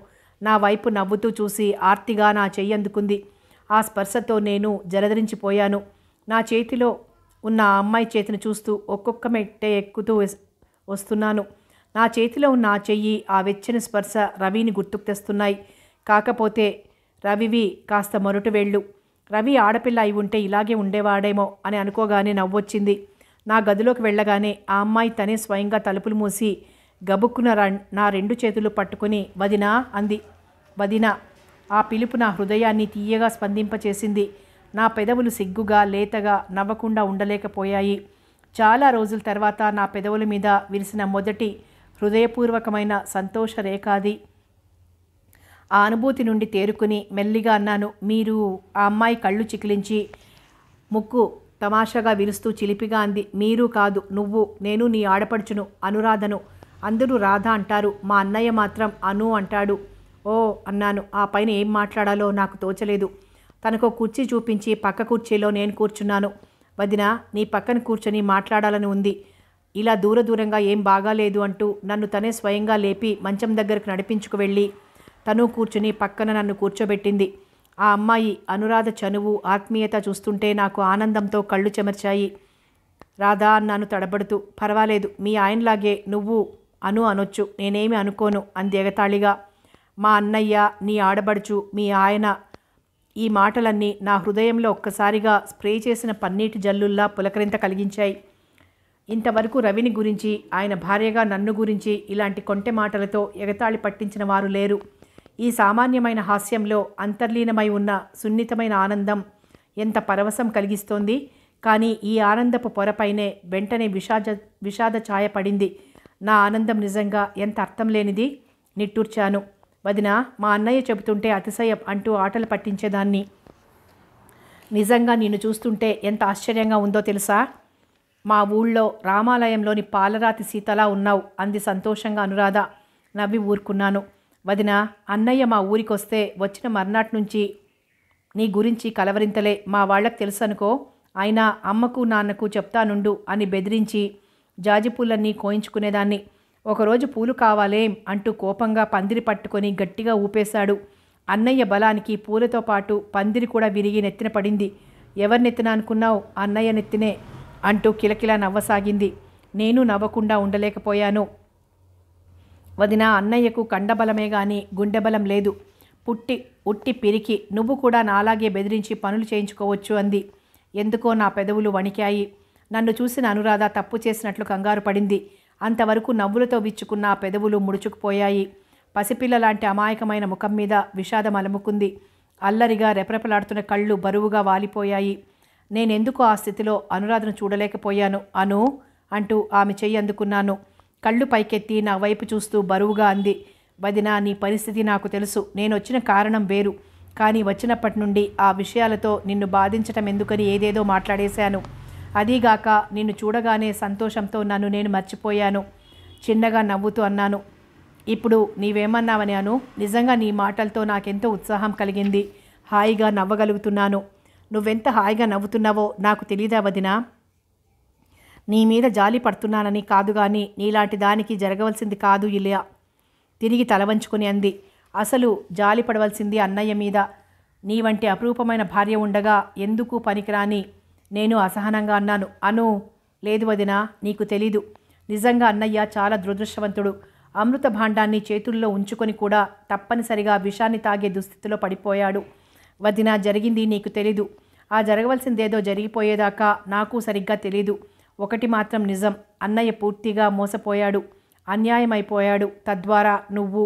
నా వైపు నవ్వుతూ చూసి ఆర్తిగా నా చెయ్యందుకుంది ఆ స్పర్శతో నేను జలధరించిపోయాను నా చేతిలో ఉన్న ఆ అమ్మాయి చేతిని చూస్తూ ఒక్కొక్క మెట్టే ఎక్కుతూ వస్తున్నాను నా చేతిలో ఉన్న ఆ చెయ్యి ఆ వెచ్చని స్పర్శ రవిని గుర్తుకు తెస్తున్నాయి కాకపోతే రవివి కాస్త మరుటు వెళ్ళు రవి ఆడపిల్ల అయి ఉంటే ఇలాగే ఉండేవాడేమో అని అనుకోగానే నవ్వొచ్చింది నా గదిలోకి వెళ్ళగానే ఆ అమ్మాయి తనే స్వయంగా తలుపులు మూసి గబుక్కున నా రెండు చేతులు పట్టుకుని వదినా అంది వదినా ఆ పిలుపు నా హృదయాన్ని తీయగా స్పందింపచేసింది నా పెదవులు సిగ్గుగా లేతగా నవ్వకుండా ఉండలేకపోయాయి చాలా రోజుల తర్వాత నా పెదవుల మీద విరిసిన మొదటి హృదయపూర్వకమైన సంతోష రేఖాది ఆ అనుభూతి నుండి తేరుకుని మెల్లిగా అన్నాను మీరు ఆ అమ్మాయి కళ్ళు చికిలించి ముక్కు తమాషాగా విరుస్తూ చిలిపిగా అంది మీరు కాదు నువ్వు నేను నీ ఆడపడుచును అనురాధను అందరూ రాధ అంటారు మా అన్నయ్య మాత్రం అను అంటాడు ఓ అన్నాను ఆ పైన ఏం మాట్లాడాలో నాకు తోచలేదు తనకు కుర్చీ చూపించి పక్క కుర్చీలో నేను కూర్చున్నాను వదిన నీ పక్కన కూర్చొని మాట్లాడాలని ఉంది ఇలా దూర దూరంగా ఏం బాగాలేదు అంటూ నన్ను తనే స్వయంగా లేపి మంచం దగ్గరకు నడిపించుకు వెళ్ళి తను కూర్చుని పక్కన నన్ను కూర్చోబెట్టింది ఆ అమ్మాయి అనురాధ చనువు ఆత్మీయత చూస్తుంటే నాకు ఆనందంతో కళ్ళు చెమర్చాయి రాధా అన్నాను తడబడుతూ పర్వాలేదు మీ ఆయనలాగే నువ్వు అను అనొచ్చు నేనేమి అనుకోను అంది ఎగతాళిగా మా అన్నయ్య నీ ఆడబడుచు మీ ఆయన ఈ మాటలన్నీ నా హృదయంలో ఒక్కసారిగా స్ప్రే చేసిన పన్నీటి జల్లుల్లా పులకరింత కలిగించాయి ఇంతవరకు రవిని గురించి ఆయన భార్యగా నన్ను గురించి ఇలాంటి కొంటె మాటలతో ఎగతాళి పట్టించిన వారు లేరు ఈ సామాన్యమైన హాస్యంలో అంతర్లీనమై ఉన్న సున్నితమైన ఆనందం ఎంత పరవశం కలిగిస్తోంది కానీ ఈ ఆనందపు పొరపైనే వెంటనే విషాద విషాద ఛాయ పడింది నా ఆనందం నిజంగా ఎంత అర్థం లేనిది నిట్టూర్చాను వదిన మా అన్నయ్య చెబుతుంటే అతిశయం అంటూ ఆటలు పట్టించేదాన్ని నిజంగా నిన్ను చూస్తుంటే ఎంత ఆశ్చర్యంగా ఉందో తెలుసా మా ఊళ్ళో రామాలయంలోని పాలరాతి సీతలా ఉన్నావు అంది సంతోషంగా అనురాధ నవ్వి ఊరుకున్నాను వదిన అన్నయ్య మా ఊరికొస్తే వచ్చిన మర్నాటి నుంచి నీ గురించి కలవరింతలే మా వాళ్ళకి తెలుసనుకో అయినా అమ్మకు నాన్నకు చెప్తానుండు అని బెదిరించి జాజిపూలన్నీ కోయించుకునేదాన్ని ఒకరోజు పూలు కావాలేం అంటూ కోపంగా పందిరి పట్టుకొని గట్టిగా ఊపేశాడు అన్నయ్య బలానికి పూలతో పాటు పందిరి కూడా విరిగి నెత్తిన పడింది ఎవరి నెత్తిన అనుకున్నావు అన్నయ్య నెత్తినే అంటూ కిలకిలా నవ్వసాగింది నేను నవ్వకుండా ఉండలేకపోయాను వదిన అన్నయ్యకు కండబలమే కానీ గుండెబలం లేదు పుట్టి ఉట్టి పిరికి నువ్వు కూడా నాలాగే బెదిరించి పనులు చేయించుకోవచ్చు అంది ఎందుకో నా పెదవులు వణికాయి నన్ను చూసిన అనురాధ తప్పు చేసినట్లు కంగారు పడింది అంతవరకు నవ్వులతో విచ్చుకున్న పెదవులు ముడుచుకుపోయాయి పసిపిల్లలాంటి అమాయకమైన ముఖం మీద విషాదం అలముకుంది అల్లరిగా రెపరెపలాడుతున్న కళ్ళు బరువుగా వాలిపోయాయి నేనెందుకు ఆ స్థితిలో అనురాధను చూడలేకపోయాను అను అంటూ ఆమె చెయ్యి అందుకున్నాను కళ్ళు పైకెత్తి నా వైపు చూస్తూ బరువుగా అంది వదిన నీ పరిస్థితి నాకు తెలుసు నేను వచ్చిన కారణం వేరు కానీ వచ్చినప్పటి నుండి ఆ విషయాలతో నిన్ను బాధించటం ఎందుకని ఏదేదో మాట్లాడేశాను అదీగాక నిన్ను చూడగానే సంతోషంతో నన్ను నేను మర్చిపోయాను చిన్నగా నవ్వుతూ అన్నాను ఇప్పుడు నీవేమన్నావని అను నిజంగా నీ మాటలతో నాకెంతో ఉత్సాహం కలిగింది హాయిగా నవ్వగలుగుతున్నాను నువ్వెంత హాయిగా నవ్వుతున్నావో నాకు తెలియదా వదినా నీ మీద జాలి పడుతున్నానని కాదు కానీ నీలాంటి దానికి జరగవలసింది కాదు ఇలా తిరిగి తలవంచుకుని అంది అసలు జాలి పడవలసింది అన్నయ్య మీద నీ వంటి అపురూపమైన భార్య ఉండగా ఎందుకు పనికిరాని నేను అసహనంగా అన్నాను అను లేదు వదిన నీకు తెలీదు నిజంగా అన్నయ్య చాలా దురదృష్టవంతుడు అమృత భాండాన్ని చేతుల్లో ఉంచుకొని కూడా తప్పనిసరిగా విషాన్ని తాగే దుస్థితిలో పడిపోయాడు వదిన జరిగింది నీకు తెలీదు ఆ జరగవలసిందేదో జరిగిపోయేదాకా నాకు సరిగ్గా తెలీదు ఒకటి మాత్రం నిజం అన్నయ్య పూర్తిగా మోసపోయాడు అన్యాయమైపోయాడు తద్వారా నువ్వు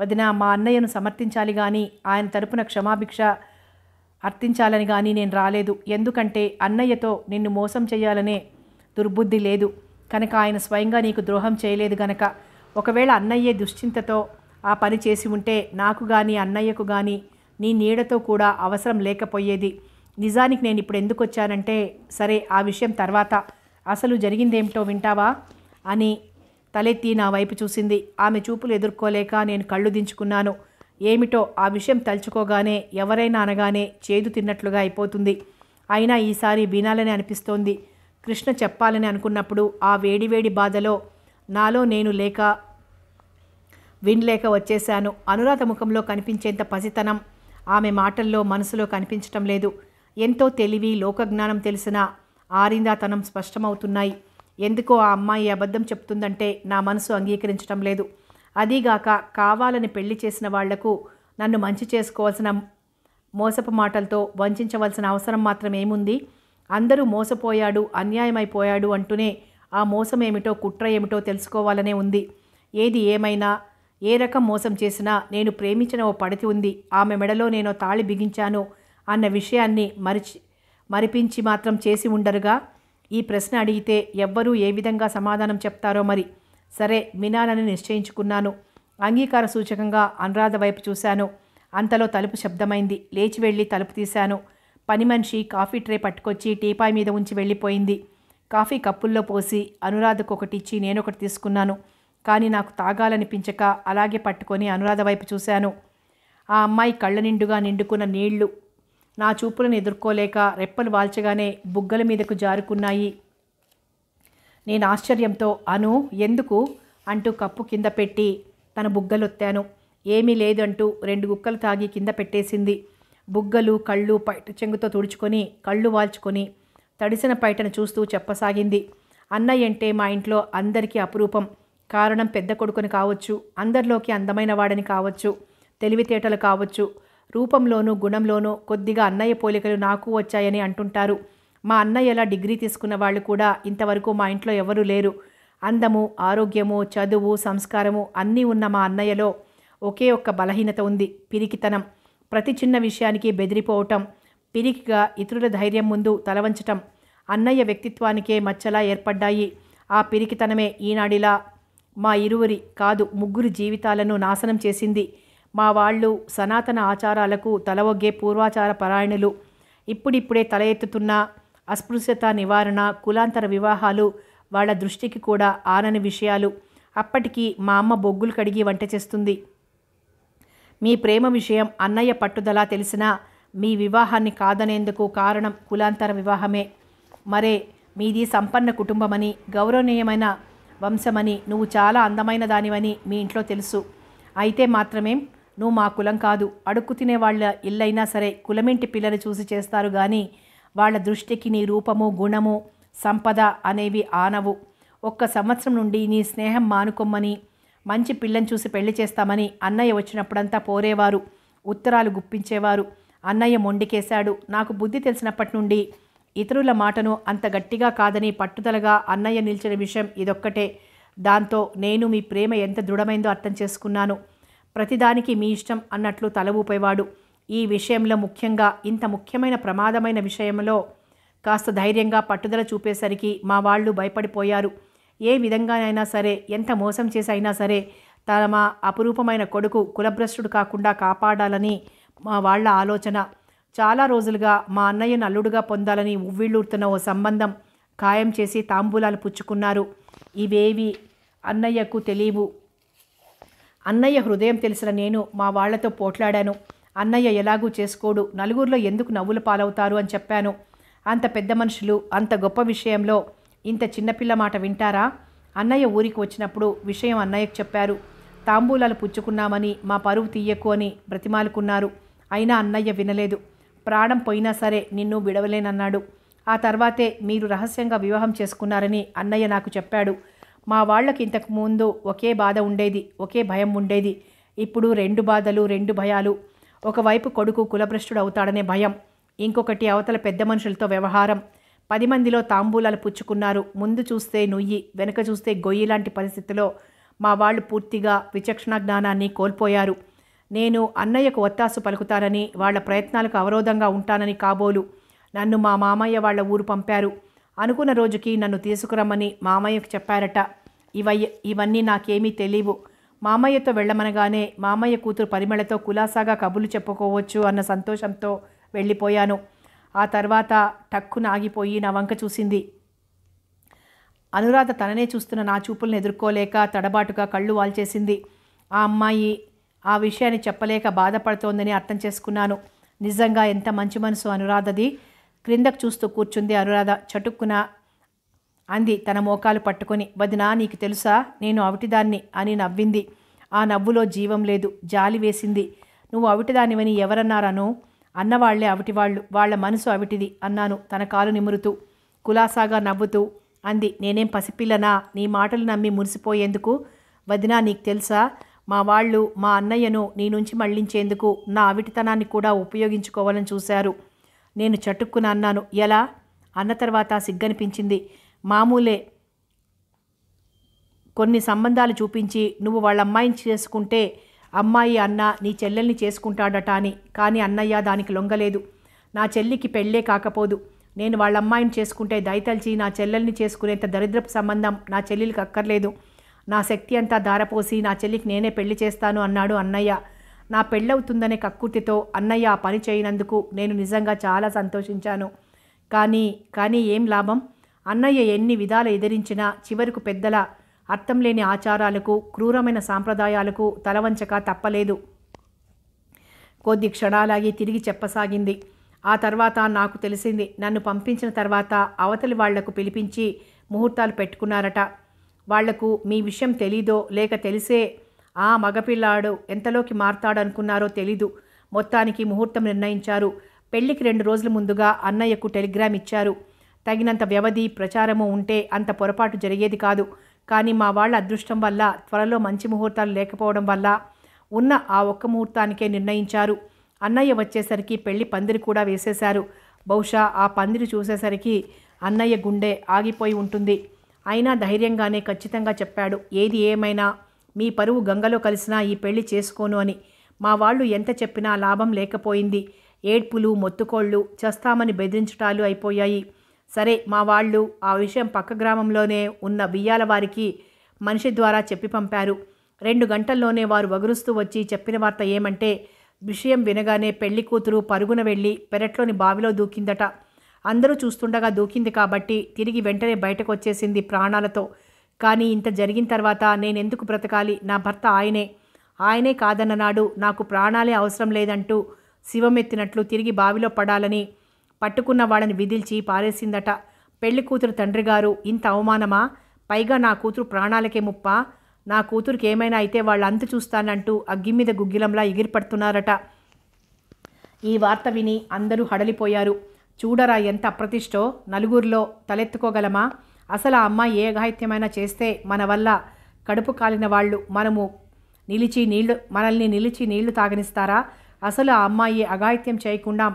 వదిన మా అన్నయ్యను సమర్థించాలి కానీ ఆయన తరపున క్షమాభిక్ష అర్థించాలని కానీ నేను రాలేదు ఎందుకంటే అన్నయ్యతో నిన్ను మోసం చేయాలనే దుర్బుద్ధి లేదు కనుక ఆయన స్వయంగా నీకు ద్రోహం చేయలేదు గనక ఒకవేళ అన్నయ్యే దుశ్చింతతో ఆ పని చేసి ఉంటే నాకు కానీ అన్నయ్యకు కానీ నీ నీడతో కూడా అవసరం లేకపోయేది నిజానికి నేను ఇప్పుడు ఎందుకు వచ్చానంటే సరే ఆ విషయం తర్వాత అసలు జరిగిందేమిటో వింటావా అని తలెత్తి నా వైపు చూసింది ఆమె చూపులు ఎదుర్కోలేక నేను కళ్ళు దించుకున్నాను ఏమిటో ఆ విషయం తలుచుకోగానే ఎవరైనా అనగానే చేదు తిన్నట్లుగా అయిపోతుంది అయినా ఈసారి వినాలని అనిపిస్తోంది కృష్ణ చెప్పాలని అనుకున్నప్పుడు ఆ వేడివేడి బాధలో నాలో నేను లేక వినలేక వచ్చేశాను అనురాధ ముఖంలో కనిపించేంత పసితనం ఆమె మాటల్లో మనసులో కనిపించటం లేదు ఎంతో తెలివి లోకజ్ఞానం తెలిసిన ఆరిందాతనం స్పష్టమవుతున్నాయి ఎందుకో ఆ అమ్మాయి అబద్ధం చెప్తుందంటే నా మనసు అంగీకరించటం లేదు అదీగాక కావాలని పెళ్లి చేసిన వాళ్లకు నన్ను మంచి చేసుకోవాల్సిన మోసపు మాటలతో వంచవలసిన అవసరం మాత్రం ఏముంది అందరూ మోసపోయాడు అన్యాయమైపోయాడు అంటూనే ఆ మోసం ఏమిటో కుట్ర ఏమిటో తెలుసుకోవాలనే ఉంది ఏది ఏమైనా ఏ రకం మోసం చేసినా నేను ప్రేమించిన ఓ పడతి ఉంది ఆమె మెడలో నేను తాళి బిగించాను అన్న విషయాన్ని మరిచి మరిపించి మాత్రం చేసి ఉండరుగా ఈ ప్రశ్న అడిగితే ఎవ్వరూ ఏ విధంగా సమాధానం చెప్తారో మరి సరే మినానని నిశ్చయించుకున్నాను అంగీకార సూచకంగా అనురాధ వైపు చూశాను అంతలో తలుపు శబ్దమైంది లేచి వెళ్ళి తలుపు తీశాను పని మనిషి కాఫీ ట్రే పట్టుకొచ్చి టీపాయ్ మీద ఉంచి వెళ్ళిపోయింది కాఫీ కప్పుల్లో పోసి అనురాధకు ఒకటి ఇచ్చి నేనొకటి తీసుకున్నాను కానీ నాకు తాగాలనిపించక అలాగే పట్టుకొని అనురాధ వైపు చూశాను ఆ అమ్మాయి కళ్ళ నిండుగా నిండుకున్న నీళ్లు నా చూపులను ఎదుర్కోలేక రెప్పలు వాల్చగానే బుగ్గల మీదకు జారుకున్నాయి నేను ఆశ్చర్యంతో అను ఎందుకు అంటూ కప్పు కింద పెట్టి తన బుగ్గలొత్తాను ఏమీ లేదంటూ రెండు గుక్కలు తాగి కింద పెట్టేసింది బుగ్గలు కళ్ళు పైట చెంగుతో తుడుచుకొని కళ్ళు వాల్చుకొని తడిసిన పైటను చూస్తూ చెప్పసాగింది అన్నయ్య అంటే మా ఇంట్లో అందరికీ అపురూపం కారణం పెద్ద కొడుకుని కావచ్చు అందరిలోకి అందమైన వాడని కావచ్చు తెలివితేటలు కావచ్చు రూపంలోనూ గుణంలోనూ కొద్దిగా అన్నయ్య పోలికలు నాకు వచ్చాయని అంటుంటారు మా అన్నయ్య ఎలా డిగ్రీ తీసుకున్న వాళ్ళు కూడా ఇంతవరకు మా ఇంట్లో ఎవరూ లేరు అందము ఆరోగ్యము చదువు సంస్కారము అన్నీ ఉన్న మా అన్నయ్యలో ఒకే ఒక్క బలహీనత ఉంది పిరికితనం ప్రతి చిన్న విషయానికి బెదిరిపోవటం పిరికిగా ఇతరుల ధైర్యం ముందు తలవంచటం అన్నయ్య వ్యక్తిత్వానికే మచ్చలా ఏర్పడ్డాయి ఆ పిరికితనమే ఈనాడిలా మా ఇరువురి కాదు ముగ్గురు జీవితాలను నాశనం చేసింది మా వాళ్ళు సనాతన ఆచారాలకు తలవొగ్గే పూర్వాచార పరాయణులు ఇప్పుడిప్పుడే తల ఎత్తుతున్న అస్పృశ్యత నివారణ కులాంతర వివాహాలు వాళ్ళ దృష్టికి కూడా ఆనని విషయాలు అప్పటికీ మా అమ్మ బొగ్గులు కడిగి వంట చేస్తుంది మీ ప్రేమ విషయం అన్నయ్య పట్టుదల తెలిసినా మీ వివాహాన్ని కాదనేందుకు కారణం కులాంతర వివాహమే మరే మీది సంపన్న కుటుంబమని గౌరవనీయమైన వంశమని నువ్వు చాలా అందమైన దానివని మీ ఇంట్లో తెలుసు అయితే మాత్రమేం నువ్వు మా కులం కాదు అడుక్కు తినేవాళ్ళ ఇల్లైనా సరే కులమింటి పిల్లని చూసి చేస్తారు కానీ వాళ్ళ దృష్టికి నీ రూపము గుణము సంపద అనేవి ఆనవు ఒక్క సంవత్సరం నుండి నీ స్నేహం మానుకొమ్మని మంచి పిల్లని చూసి పెళ్లి చేస్తామని అన్నయ్య వచ్చినప్పుడంతా పోరేవారు ఉత్తరాలు గుప్పించేవారు అన్నయ్య మొండికేశాడు నాకు బుద్ధి తెలిసినప్పటి నుండి ఇతరుల మాటను అంత గట్టిగా కాదని పట్టుదలగా అన్నయ్య నిలిచిన విషయం ఇదొక్కటే దాంతో నేను మీ ప్రేమ ఎంత దృఢమైందో అర్థం చేసుకున్నాను ప్రతిదానికి మీ ఇష్టం అన్నట్లు తల ఊపేవాడు ఈ విషయంలో ముఖ్యంగా ఇంత ముఖ్యమైన ప్రమాదమైన విషయంలో కాస్త ధైర్యంగా పట్టుదల చూపేసరికి మా వాళ్ళు భయపడిపోయారు ఏ విధంగానైనా సరే ఎంత మోసం చేసైనా సరే తమ అపురూపమైన కొడుకు కులభ్రష్టుడు కాకుండా కాపాడాలని మా వాళ్ళ ఆలోచన చాలా రోజులుగా మా అన్నయ్యను అల్లుడుగా పొందాలని ఉవ్విళ్ళూరుతున్న ఓ సంబంధం ఖాయం చేసి తాంబూలాలు పుచ్చుకున్నారు ఇవేవి అన్నయ్యకు తెలియవు అన్నయ్య హృదయం తెలిసిన నేను మా వాళ్లతో పోట్లాడాను అన్నయ్య ఎలాగూ చేసుకోడు నలుగురిలో ఎందుకు నవ్వుల పాలవుతారు అని చెప్పాను అంత పెద్ద మనుషులు అంత గొప్ప విషయంలో ఇంత చిన్నపిల్ల మాట వింటారా అన్నయ్య ఊరికి వచ్చినప్పుడు విషయం అన్నయ్యకు చెప్పారు తాంబూలాలు పుచ్చుకున్నామని మా పరువు తీయకు అని బ్రతిమాలుకున్నారు అయినా అన్నయ్య వినలేదు ప్రాణం పోయినా సరే నిన్ను విడవలేనన్నాడు ఆ తర్వాతే మీరు రహస్యంగా వివాహం చేసుకున్నారని అన్నయ్య నాకు చెప్పాడు మా వాళ్ళకి ఇంతకు ముందు ఒకే బాధ ఉండేది ఒకే భయం ఉండేది ఇప్పుడు రెండు బాధలు రెండు భయాలు ఒకవైపు కొడుకు కులభ్రష్టుడు అవుతాడనే భయం ఇంకొకటి అవతల పెద్ద మనుషులతో వ్యవహారం పది మందిలో తాంబూలాలు పుచ్చుకున్నారు ముందు చూస్తే నుయ్యి వెనక చూస్తే గొయ్యి లాంటి పరిస్థితిలో మా వాళ్ళు పూర్తిగా విచక్షణ జ్ఞానాన్ని కోల్పోయారు నేను అన్నయ్యకు ఒత్తాసు పలుకుతానని వాళ్ల ప్రయత్నాలకు అవరోధంగా ఉంటానని కాబోలు నన్ను మా మామయ్య వాళ్ళ ఊరు పంపారు అనుకున్న రోజుకి నన్ను తీసుకురమ్మని మామయ్యకు చెప్పారట ఇవయ్య ఇవన్నీ నాకేమీ తెలియవు మామయ్యతో వెళ్ళమనగానే మామయ్య కూతురు పరిమళతో కులాసాగా కబులు చెప్పుకోవచ్చు అన్న సంతోషంతో వెళ్ళిపోయాను ఆ తర్వాత టక్కున ఆగిపోయి నా వంక చూసింది అనురాధ తననే చూస్తున్న నా చూపులను ఎదుర్కోలేక తడబాటుగా కళ్ళు వాల్చేసింది ఆ అమ్మాయి ఆ విషయాన్ని చెప్పలేక బాధపడుతోందని అర్థం చేసుకున్నాను నిజంగా ఎంత మంచి మనసు అనురాధది క్రిందకు చూస్తూ కూర్చుంది అనురాధ చటుక్కున అంది తన మోకాలు పట్టుకొని వదినా నీకు తెలుసా నేను అవిటిదాన్ని అని నవ్వింది ఆ నవ్వులో జీవం లేదు జాలి వేసింది నువ్వు అవిటిదానివని ఎవరన్నారను అన్నవాళ్లే అవిటివాళ్ళు వాళ్ల మనసు అవిటిది అన్నాను తన కాలు నిమురుతూ కులాసాగా నవ్వుతూ అంది నేనేం పసిపిల్లనా నీ మాటలు నమ్మి మురిసిపోయేందుకు వదినా నీకు తెలుసా మా వాళ్ళు మా అన్నయ్యను నీ నుంచి మళ్లించేందుకు నా అవిటితనాన్ని కూడా ఉపయోగించుకోవాలని చూశారు నేను చటుక్కున అన్నాను ఎలా అన్న తర్వాత సిగ్గనిపించింది మామూలే కొన్ని సంబంధాలు చూపించి నువ్వు వాళ్ళ అమ్మాయిని చేసుకుంటే అమ్మాయి అన్న నీ చెల్లెల్ని చేసుకుంటాడట అని కానీ అన్నయ్య దానికి లొంగలేదు నా చెల్లికి పెళ్ళే కాకపోదు నేను వాళ్ళ అమ్మాయిని చేసుకుంటే దయతలిచి నా చెల్లెల్ని చేసుకునేంత దరిద్రపు సంబంధం నా చెల్లికి అక్కర్లేదు నా శక్తి అంతా దారపోసి నా చెల్లికి నేనే పెళ్లి చేస్తాను అన్నాడు అన్నయ్య నా పెళ్ళవుతుందనే కక్కుర్తితో అన్నయ్య ఆ పని చేయనందుకు నేను నిజంగా చాలా సంతోషించాను కానీ కానీ ఏం లాభం అన్నయ్య ఎన్ని విధాల ఎదిరించినా చివరకు పెద్దల అర్థం లేని ఆచారాలకు క్రూరమైన సాంప్రదాయాలకు తలవంచక తప్పలేదు కొద్ది క్షణాలాగి తిరిగి చెప్పసాగింది ఆ తర్వాత నాకు తెలిసింది నన్ను పంపించిన తర్వాత అవతలి వాళ్లకు పిలిపించి ముహూర్తాలు పెట్టుకున్నారట వాళ్లకు మీ విషయం తెలీదో లేక తెలిసే ఆ మగపిల్లాడు ఎంతలోకి అనుకున్నారో తెలీదు మొత్తానికి ముహూర్తం నిర్ణయించారు పెళ్లికి రెండు రోజుల ముందుగా అన్నయ్యకు టెలిగ్రామ్ ఇచ్చారు తగినంత వ్యవధి ప్రచారము ఉంటే అంత పొరపాటు జరిగేది కాదు కానీ మా వాళ్ళ అదృష్టం వల్ల త్వరలో మంచి ముహూర్తాలు లేకపోవడం వల్ల ఉన్న ఆ ఒక్క ముహూర్తానికే నిర్ణయించారు అన్నయ్య వచ్చేసరికి పెళ్లి పందిరి కూడా వేసేశారు బహుశా ఆ పందిరి చూసేసరికి అన్నయ్య గుండె ఆగిపోయి ఉంటుంది అయినా ధైర్యంగానే ఖచ్చితంగా చెప్పాడు ఏది ఏమైనా మీ పరువు గంగలో కలిసినా ఈ పెళ్లి చేసుకోను అని మా వాళ్ళు ఎంత చెప్పినా లాభం లేకపోయింది ఏడ్పులు మొత్తుకోళ్ళు చేస్తామని బెదిరించటాలు అయిపోయాయి సరే మా వాళ్ళు ఆ విషయం పక్క గ్రామంలోనే ఉన్న బియ్యాల వారికి మనిషి ద్వారా చెప్పి పంపారు రెండు గంటల్లోనే వారు వగురుస్తూ వచ్చి చెప్పిన వార్త ఏమంటే విషయం వినగానే పెళ్లి కూతురు పరుగున వెళ్ళి పెరట్లోని బావిలో దూకిందట అందరూ చూస్తుండగా దూకింది కాబట్టి తిరిగి వెంటనే బయటకు వచ్చేసింది ప్రాణాలతో కానీ ఇంత జరిగిన తర్వాత నేనెందుకు బ్రతకాలి నా భర్త ఆయనే ఆయనే కాదన్ననాడు నాకు ప్రాణాలే అవసరం లేదంటూ శివమెత్తినట్లు తిరిగి బావిలో పడాలని పట్టుకున్న వాళ్ళని విధిల్చి పారేసిందట పెళ్లి కూతురు తండ్రి గారు ఇంత అవమానమా పైగా నా కూతురు ప్రాణాలకే ముప్ప నా కూతురికి ఏమైనా అయితే వాళ్ళు అంత చూస్తానంటూ అగ్గి మీద గుగ్గిలంలా ఎగిరిపడుతున్నారట ఈ వార్త విని అందరూ హడలిపోయారు చూడరా ఎంత అప్రతిష్టో నలుగురిలో తలెత్తుకోగలమా అసలు ఆ అమ్మాయి ఏ గాహిత్యమైనా చేస్తే మన వల్ల కడుపు కాలిన వాళ్ళు మనము నిలిచి నీళ్లు మనల్ని నిలిచి నీళ్లు తాగనిస్తారా అసలు ఆ అమ్మాయి అఘాయిత్యం చేయకుండా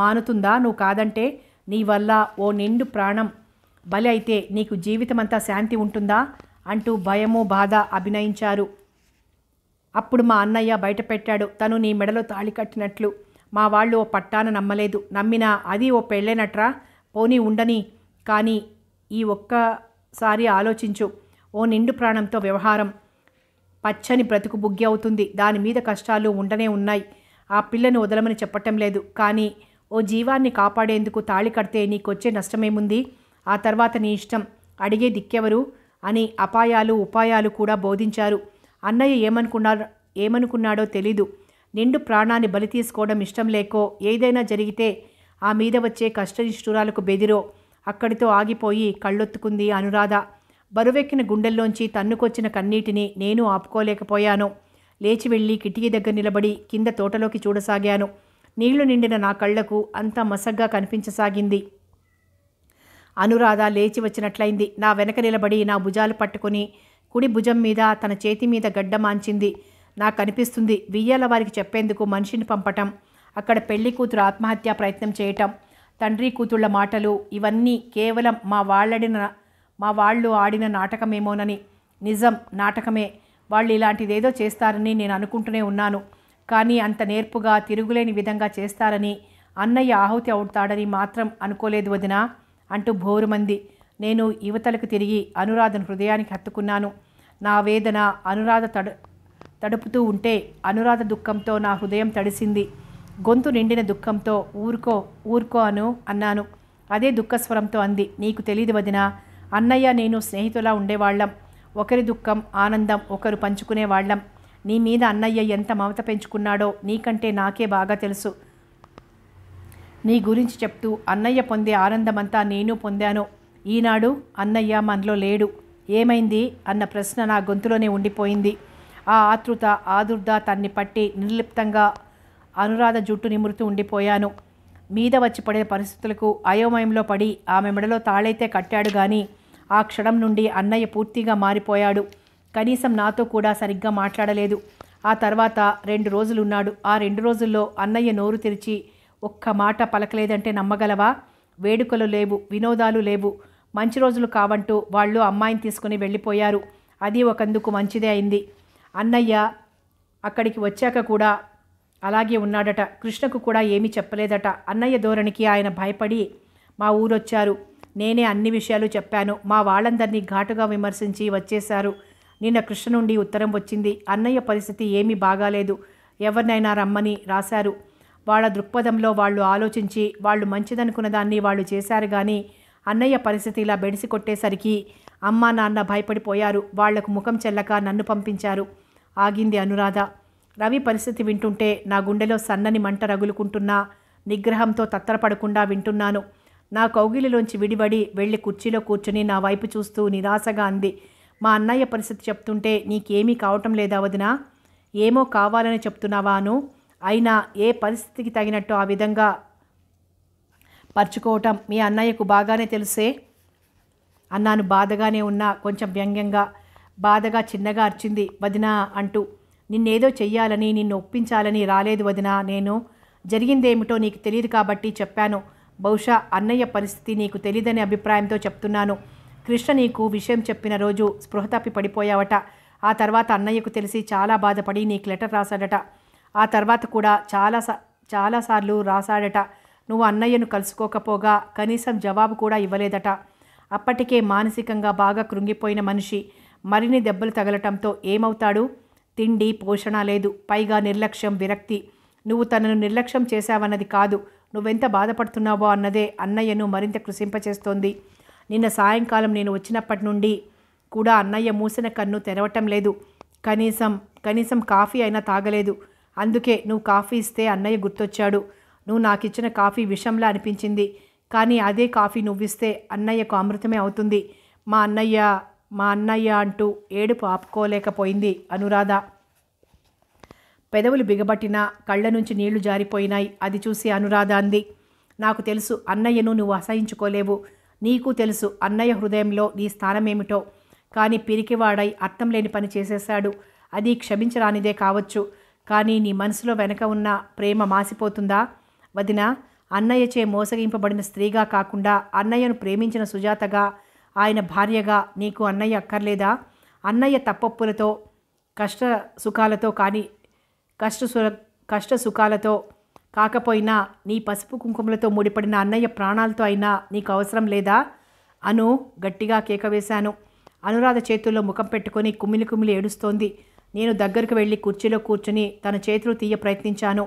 మానుతుందా నువ్వు కాదంటే నీ వల్ల ఓ నిండు ప్రాణం బలి అయితే నీకు జీవితమంతా శాంతి ఉంటుందా అంటూ భయము బాధ అభినయించారు అప్పుడు మా అన్నయ్య బయట పెట్టాడు తను నీ మెడలో తాళి కట్టినట్లు మా వాళ్ళు ఓ పట్టాన నమ్మలేదు నమ్మినా అది ఓ పెళ్ళేనట్రా పోనీ ఉండని కానీ ఈ ఒక్కసారి ఆలోచించు ఓ నిండు ప్రాణంతో వ్యవహారం పచ్చని బ్రతుకు బుగ్గి అవుతుంది దాని మీద కష్టాలు ఉండనే ఉన్నాయి ఆ పిల్లను వదలమని చెప్పటం లేదు కానీ ఓ జీవాన్ని కాపాడేందుకు తాళి కడితే నీకొచ్చే నష్టమేముంది ఆ తర్వాత నీ ఇష్టం అడిగే దిక్కెవరు అని అపాయాలు ఉపాయాలు కూడా బోధించారు అన్నయ్య ఏమనుకున్నా ఏమనుకున్నాడో తెలీదు నిండు ప్రాణాన్ని బలి తీసుకోవడం ఇష్టం లేకో ఏదైనా జరిగితే ఆ మీద వచ్చే కష్టనిష్ఠురాలకు బెదిరో అక్కడితో ఆగిపోయి కళ్ళొత్తుకుంది అనురాధ బరువెక్కిన గుండెల్లోంచి తన్నుకొచ్చిన కన్నీటిని నేను ఆపుకోలేకపోయాను లేచి వెళ్ళి కిటికీ దగ్గర నిలబడి కింద తోటలోకి చూడసాగాను నీళ్లు నిండిన నా కళ్లకు అంతా మసగ్గా కనిపించసాగింది అనురాధ లేచి వచ్చినట్లయింది నా వెనక నిలబడి నా భుజాలు పట్టుకుని కుడి భుజం మీద తన చేతి మీద గడ్డ మాంచింది నాకు అనిపిస్తుంది బియ్యాల వారికి చెప్పేందుకు మనిషిని పంపటం అక్కడ పెళ్లి కూతురు ఆత్మహత్య ప్రయత్నం చేయటం తండ్రి కూతుళ్ళ మాటలు ఇవన్నీ కేవలం మా వాళ్ళడిన మా వాళ్ళు ఆడిన నాటకమేమోనని నిజం నాటకమే వాళ్ళు ఇలాంటిదేదో చేస్తారని నేను అనుకుంటూనే ఉన్నాను కానీ అంత నేర్పుగా తిరుగులేని విధంగా చేస్తారని అన్నయ్య ఆహుతి అవుతాడని మాత్రం అనుకోలేదు వదిన అంటూ భోరుమంది నేను యువతలకు తిరిగి అనురాధను హృదయానికి హత్తుకున్నాను నా వేదన అనురాధ తడు తడుపుతూ ఉంటే అనురాధ దుఃఖంతో నా హృదయం తడిసింది గొంతు నిండిన దుఃఖంతో ఊరుకో ఊరుకో అను అన్నాను అదే దుఃఖస్వరంతో అంది నీకు తెలియదు వదిన అన్నయ్య నేను స్నేహితులా ఉండేవాళ్ళం ఒకరి దుఃఖం ఆనందం ఒకరు పంచుకునేవాళ్ళం నీ మీద అన్నయ్య ఎంత మమత పెంచుకున్నాడో నీకంటే నాకే బాగా తెలుసు నీ గురించి చెప్తూ అన్నయ్య పొందే ఆనందమంతా నేను పొందాను ఈనాడు అన్నయ్య మనలో లేడు ఏమైంది అన్న ప్రశ్న నా గొంతులోనే ఉండిపోయింది ఆ ఆతృత ఆదుర్ద తన్ని పట్టి నిర్లిప్తంగా అనురాధ జుట్టు నిమురుతూ ఉండిపోయాను మీద వచ్చి పడే పరిస్థితులకు అయోమయంలో పడి ఆమె మెడలో తాళైతే కట్టాడు కానీ ఆ క్షణం నుండి అన్నయ్య పూర్తిగా మారిపోయాడు కనీసం నాతో కూడా సరిగ్గా మాట్లాడలేదు ఆ తర్వాత రెండు రోజులున్నాడు ఆ రెండు రోజుల్లో అన్నయ్య నోరు తెరిచి ఒక్క మాట పలకలేదంటే నమ్మగలవా వేడుకలు లేవు వినోదాలు లేవు మంచి రోజులు కావంటూ వాళ్ళు అమ్మాయిని తీసుకుని వెళ్ళిపోయారు అది ఒకందుకు మంచిదే అయింది అన్నయ్య అక్కడికి వచ్చాక కూడా అలాగే ఉన్నాడట కృష్ణకు కూడా ఏమీ చెప్పలేదట అన్నయ్య ధోరణికి ఆయన భయపడి మా ఊరొచ్చారు నేనే అన్ని విషయాలు చెప్పాను మా వాళ్ళందరినీ ఘాటుగా విమర్శించి వచ్చేశారు నిన్న కృష్ణ నుండి ఉత్తరం వచ్చింది అన్నయ్య పరిస్థితి ఏమీ బాగాలేదు ఎవరినైనా రమ్మని రాశారు వాళ్ళ దృక్పథంలో వాళ్ళు ఆలోచించి వాళ్ళు మంచిదనుకున్న దాన్ని వాళ్ళు చేశారు కానీ అన్నయ్య పరిస్థితి ఇలా బెడిసి కొట్టేసరికి అమ్మా నాన్న భయపడిపోయారు వాళ్లకు ముఖం చెల్లక నన్ను పంపించారు ఆగింది అనురాధ రవి పరిస్థితి వింటుంటే నా గుండెలో సన్నని మంట రగులుకుంటున్నా నిగ్రహంతో తత్తరపడకుండా వింటున్నాను నా కౌగిలిలోంచి విడివడి వెళ్ళి కుర్చీలో కూర్చుని నా వైపు చూస్తూ నిరాశగా అంది మా అన్నయ్య పరిస్థితి చెప్తుంటే నీకేమీ కావటం లేదా వదినా ఏమో కావాలని చెప్తున్నావాను అయినా ఏ పరిస్థితికి తగినట్టు ఆ విధంగా పరుచుకోవటం మీ అన్నయ్యకు బాగానే తెలుసే అన్నాను బాధగానే ఉన్నా కొంచెం వ్యంగ్యంగా బాధగా చిన్నగా అర్చింది వదినా అంటూ నిన్నేదో చెయ్యాలని నిన్ను ఒప్పించాలని రాలేదు వదినా నేను జరిగిందేమిటో నీకు తెలియదు కాబట్టి చెప్పాను బహుశా అన్నయ్య పరిస్థితి నీకు తెలియదనే అభిప్రాయంతో చెప్తున్నాను కృష్ణ నీకు విషయం చెప్పిన రోజు స్పృహ తప్పి పడిపోయావట ఆ తర్వాత అన్నయ్యకు తెలిసి చాలా బాధపడి నీకు లెటర్ రాశాడట ఆ తర్వాత కూడా చాలా చాలాసార్లు రాశాడట నువ్వు అన్నయ్యను కలుసుకోకపోగా కనీసం జవాబు కూడా ఇవ్వలేదట అప్పటికే మానసికంగా బాగా కృంగిపోయిన మనిషి మరిన్ని దెబ్బలు తగలటంతో ఏమవుతాడు తిండి పోషణ లేదు పైగా నిర్లక్ష్యం విరక్తి నువ్వు తనను నిర్లక్ష్యం చేశావన్నది కాదు నువ్వెంత బాధపడుతున్నావో అన్నదే అన్నయ్యను మరింత కృషింపచేస్తోంది నిన్న సాయంకాలం నేను వచ్చినప్పటి నుండి కూడా అన్నయ్య మూసిన కన్ను తెరవటం లేదు కనీసం కనీసం కాఫీ అయినా తాగలేదు అందుకే నువ్వు కాఫీ ఇస్తే అన్నయ్య గుర్తొచ్చాడు నువ్వు నాకు ఇచ్చిన కాఫీ విషంలా అనిపించింది కానీ అదే కాఫీ నువ్విస్తే అన్నయ్యకు అమృతమే అవుతుంది మా అన్నయ్య మా అన్నయ్య అంటూ ఏడుపు ఆపుకోలేకపోయింది అనురాధ పెదవులు బిగబట్టినా కళ్ళ నుంచి నీళ్లు జారిపోయినాయి అది చూసి అనురాధ అంది నాకు తెలుసు అన్నయ్యను నువ్వు అసహించుకోలేవు నీకు తెలుసు అన్నయ్య హృదయంలో నీ స్థానమేమిటో కానీ పిరికివాడై అర్థం లేని పని చేసేశాడు అది క్షమించరానిదే కావచ్చు కానీ నీ మనసులో వెనక ఉన్న ప్రేమ మాసిపోతుందా వదిన అన్నయ్యచే మోసగింపబడిన స్త్రీగా కాకుండా అన్నయ్యను ప్రేమించిన సుజాతగా ఆయన భార్యగా నీకు అన్నయ్య అక్కర్లేదా అన్నయ్య తప్పప్పులతో కష్ట సుఖాలతో కానీ కష్ట కష్ట సుఖాలతో కాకపోయినా నీ పసుపు కుంకుమలతో ముడిపడిన అన్నయ్య ప్రాణాలతో అయినా నీకు అవసరం లేదా అను గట్టిగా కేక వేశాను అనురాధ చేతుల్లో ముఖం పెట్టుకొని కుమిలి కుమిలి ఏడుస్తోంది నేను దగ్గరకు వెళ్ళి కుర్చీలో కూర్చుని తన చేతులు తీయ ప్రయత్నించాను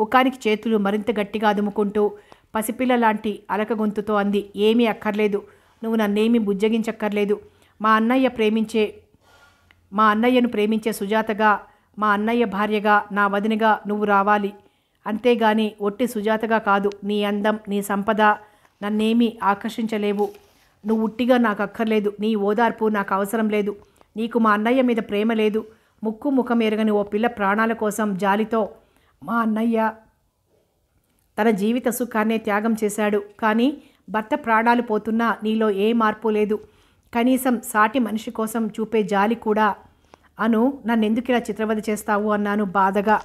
ముఖానికి చేతులు మరింత గట్టిగా అదుముకుంటూ పసిపిల్ల లాంటి అలక గొంతుతో అంది ఏమీ అక్కర్లేదు నువ్వు నన్నేమీ బుజ్జగించక్కర్లేదు మా అన్నయ్య ప్రేమించే మా అన్నయ్యను ప్రేమించే సుజాతగా మా అన్నయ్య భార్యగా నా వదినగా నువ్వు రావాలి అంతేగాని ఒట్టి సుజాతగా కాదు నీ అందం నీ సంపద నన్నేమీ ఆకర్షించలేవు నువ్వు ఉట్టిగా నాకు అక్కర్లేదు నీ ఓదార్పు నాకు అవసరం లేదు నీకు మా అన్నయ్య మీద ప్రేమ లేదు ముక్కు ముఖం ఎరగని ఓ పిల్ల ప్రాణాల కోసం జాలితో మా అన్నయ్య తన జీవిత సుఖాన్నే త్యాగం చేశాడు కానీ భర్త ప్రాణాలు పోతున్నా నీలో ఏ మార్పు లేదు కనీసం సాటి మనిషి కోసం చూపే జాలి కూడా అను నన్నెందుకు ఇలా చిత్రవధ చేస్తావు అన్నాను బాధగా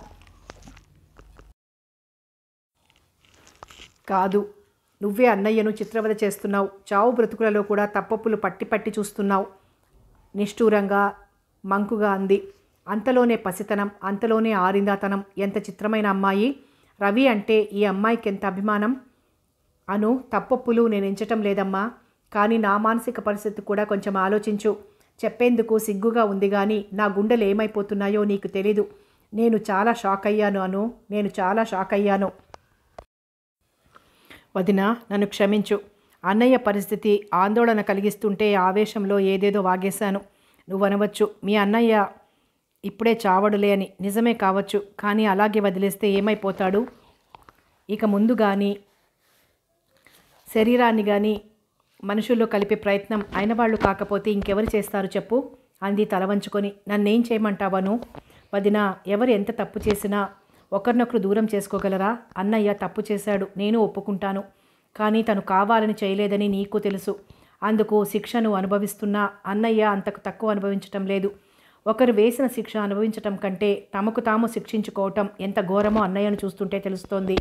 కాదు నువ్వే అన్నయ్యను చిత్రవద చేస్తున్నావు చావు బ్రతుకులలో కూడా తప్పప్పులు పట్టి పట్టి చూస్తున్నావు నిష్ఠూరంగా మంకుగా అంది అంతలోనే పసితనం అంతలోనే ఆరిందాతనం ఎంత చిత్రమైన అమ్మాయి రవి అంటే ఈ అమ్మాయికి ఎంత అభిమానం అను తప్పప్పులు నేను ఎంచటం లేదమ్మా కానీ నా మానసిక పరిస్థితి కూడా కొంచెం ఆలోచించు చెప్పేందుకు సిగ్గుగా ఉంది కానీ నా గుండెలు ఏమైపోతున్నాయో నీకు తెలీదు నేను చాలా షాక్ అయ్యాను అను నేను చాలా షాక్ అయ్యాను వదిన నన్ను క్షమించు అన్నయ్య పరిస్థితి ఆందోళన కలిగిస్తుంటే ఆవేశంలో ఏదేదో వాగేశాను నువ్వు అనవచ్చు మీ అన్నయ్య ఇప్పుడే చావడులే అని నిజమే కావచ్చు కానీ అలాగే వదిలేస్తే ఏమైపోతాడు ఇక ముందు కానీ శరీరాన్ని కానీ మనుషుల్లో కలిపే ప్రయత్నం అయిన వాళ్ళు కాకపోతే ఇంకెవరు చేస్తారు చెప్పు అంది తల వంచుకొని నన్నేం చేయమంటావను వదిన ఎవరు ఎంత తప్పు చేసినా ఒకరినొకరు దూరం చేసుకోగలరా అన్నయ్య తప్పు చేశాడు నేను ఒప్పుకుంటాను కానీ తను కావాలని చేయలేదని నీకు తెలుసు అందుకు శిక్షను అనుభవిస్తున్నా అన్నయ్య అంతకు తక్కువ అనుభవించటం లేదు ఒకరు వేసిన శిక్ష అనుభవించటం కంటే తమకు తాము శిక్షించుకోవటం ఎంత ఘోరమో అన్నయ్యను చూస్తుంటే తెలుస్తోంది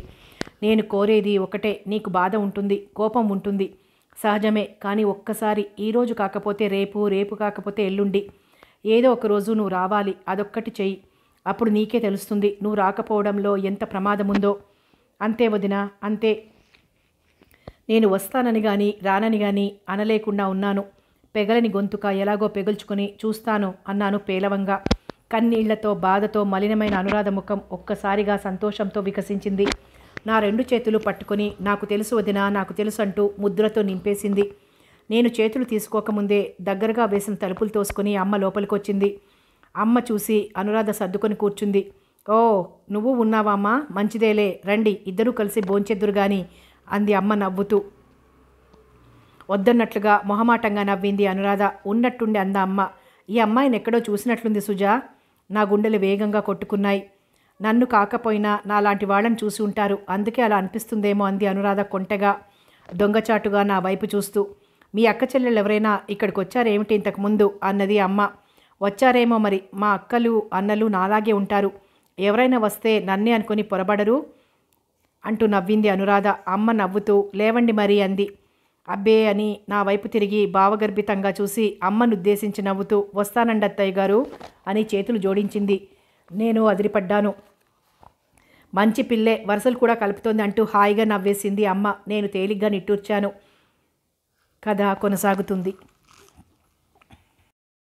నేను కోరేది ఒకటే నీకు బాధ ఉంటుంది కోపం ఉంటుంది సహజమే కానీ ఒక్కసారి ఈరోజు కాకపోతే రేపు రేపు కాకపోతే ఎల్లుండి ఏదో ఒకరోజు నువ్వు రావాలి అదొక్కటి చెయ్యి అప్పుడు నీకే తెలుస్తుంది నువ్వు రాకపోవడంలో ఎంత ప్రమాదముందో అంతే వదిన అంతే నేను వస్తానని కానీ రానని కానీ అనలేకుండా ఉన్నాను పెగలని గొంతుక ఎలాగో పెగుల్చుకొని చూస్తాను అన్నాను పేలవంగా కన్నీళ్లతో బాధతో మలినమైన అనురాధ ముఖం ఒక్కసారిగా సంతోషంతో వికసించింది నా రెండు చేతులు పట్టుకొని నాకు తెలుసు వదినా నాకు తెలుసు అంటూ ముద్రతో నింపేసింది నేను చేతులు తీసుకోకముందే దగ్గరగా వేసిన తలుపులు తోసుకొని అమ్మ లోపలికొచ్చింది అమ్మ చూసి అనురాధ సర్దుకొని కూర్చుంది ఓ నువ్వు ఉన్నావామ్మా మంచిదేలే రండి ఇద్దరూ కలిసి భోంచెద్దురు గాని అంది అమ్మ నవ్వుతూ వద్దన్నట్లుగా మొహమాటంగా నవ్వింది అనురాధ ఉన్నట్టుండి అంద అమ్మ ఈ అమ్మాయిని ఎక్కడో చూసినట్లుంది సుజా నా గుండెలు వేగంగా కొట్టుకున్నాయి నన్ను కాకపోయినా నాలాంటి వాళ్ళని చూసి ఉంటారు అందుకే అలా అనిపిస్తుందేమో అంది అనురాధ కొంటగా దొంగచాటుగా నా వైపు చూస్తూ మీ అక్క చెల్లెలు ఎవరైనా ఇక్కడికి వచ్చారేమిటి ఇంతకుముందు అన్నది అమ్మ వచ్చారేమో మరి మా అక్కలు అన్నలు నాలాగే ఉంటారు ఎవరైనా వస్తే నన్నే అనుకుని పొరబడరు అంటూ నవ్వింది అనురాధ అమ్మ నవ్వుతూ లేవండి మరి అంది అబ్బే అని నా వైపు తిరిగి భావగర్భితంగా చూసి అమ్మను ఉద్దేశించి నవ్వుతూ వస్తానండత్తయ్య గారు అని చేతులు జోడించింది నేను అదిరిపడ్డాను మంచి పిల్లే వరుసలు కూడా కలుపుతోంది అంటూ హాయిగా నవ్వేసింది అమ్మ నేను తేలిగ్గా నిట్టూర్చాను కథ కొనసాగుతుంది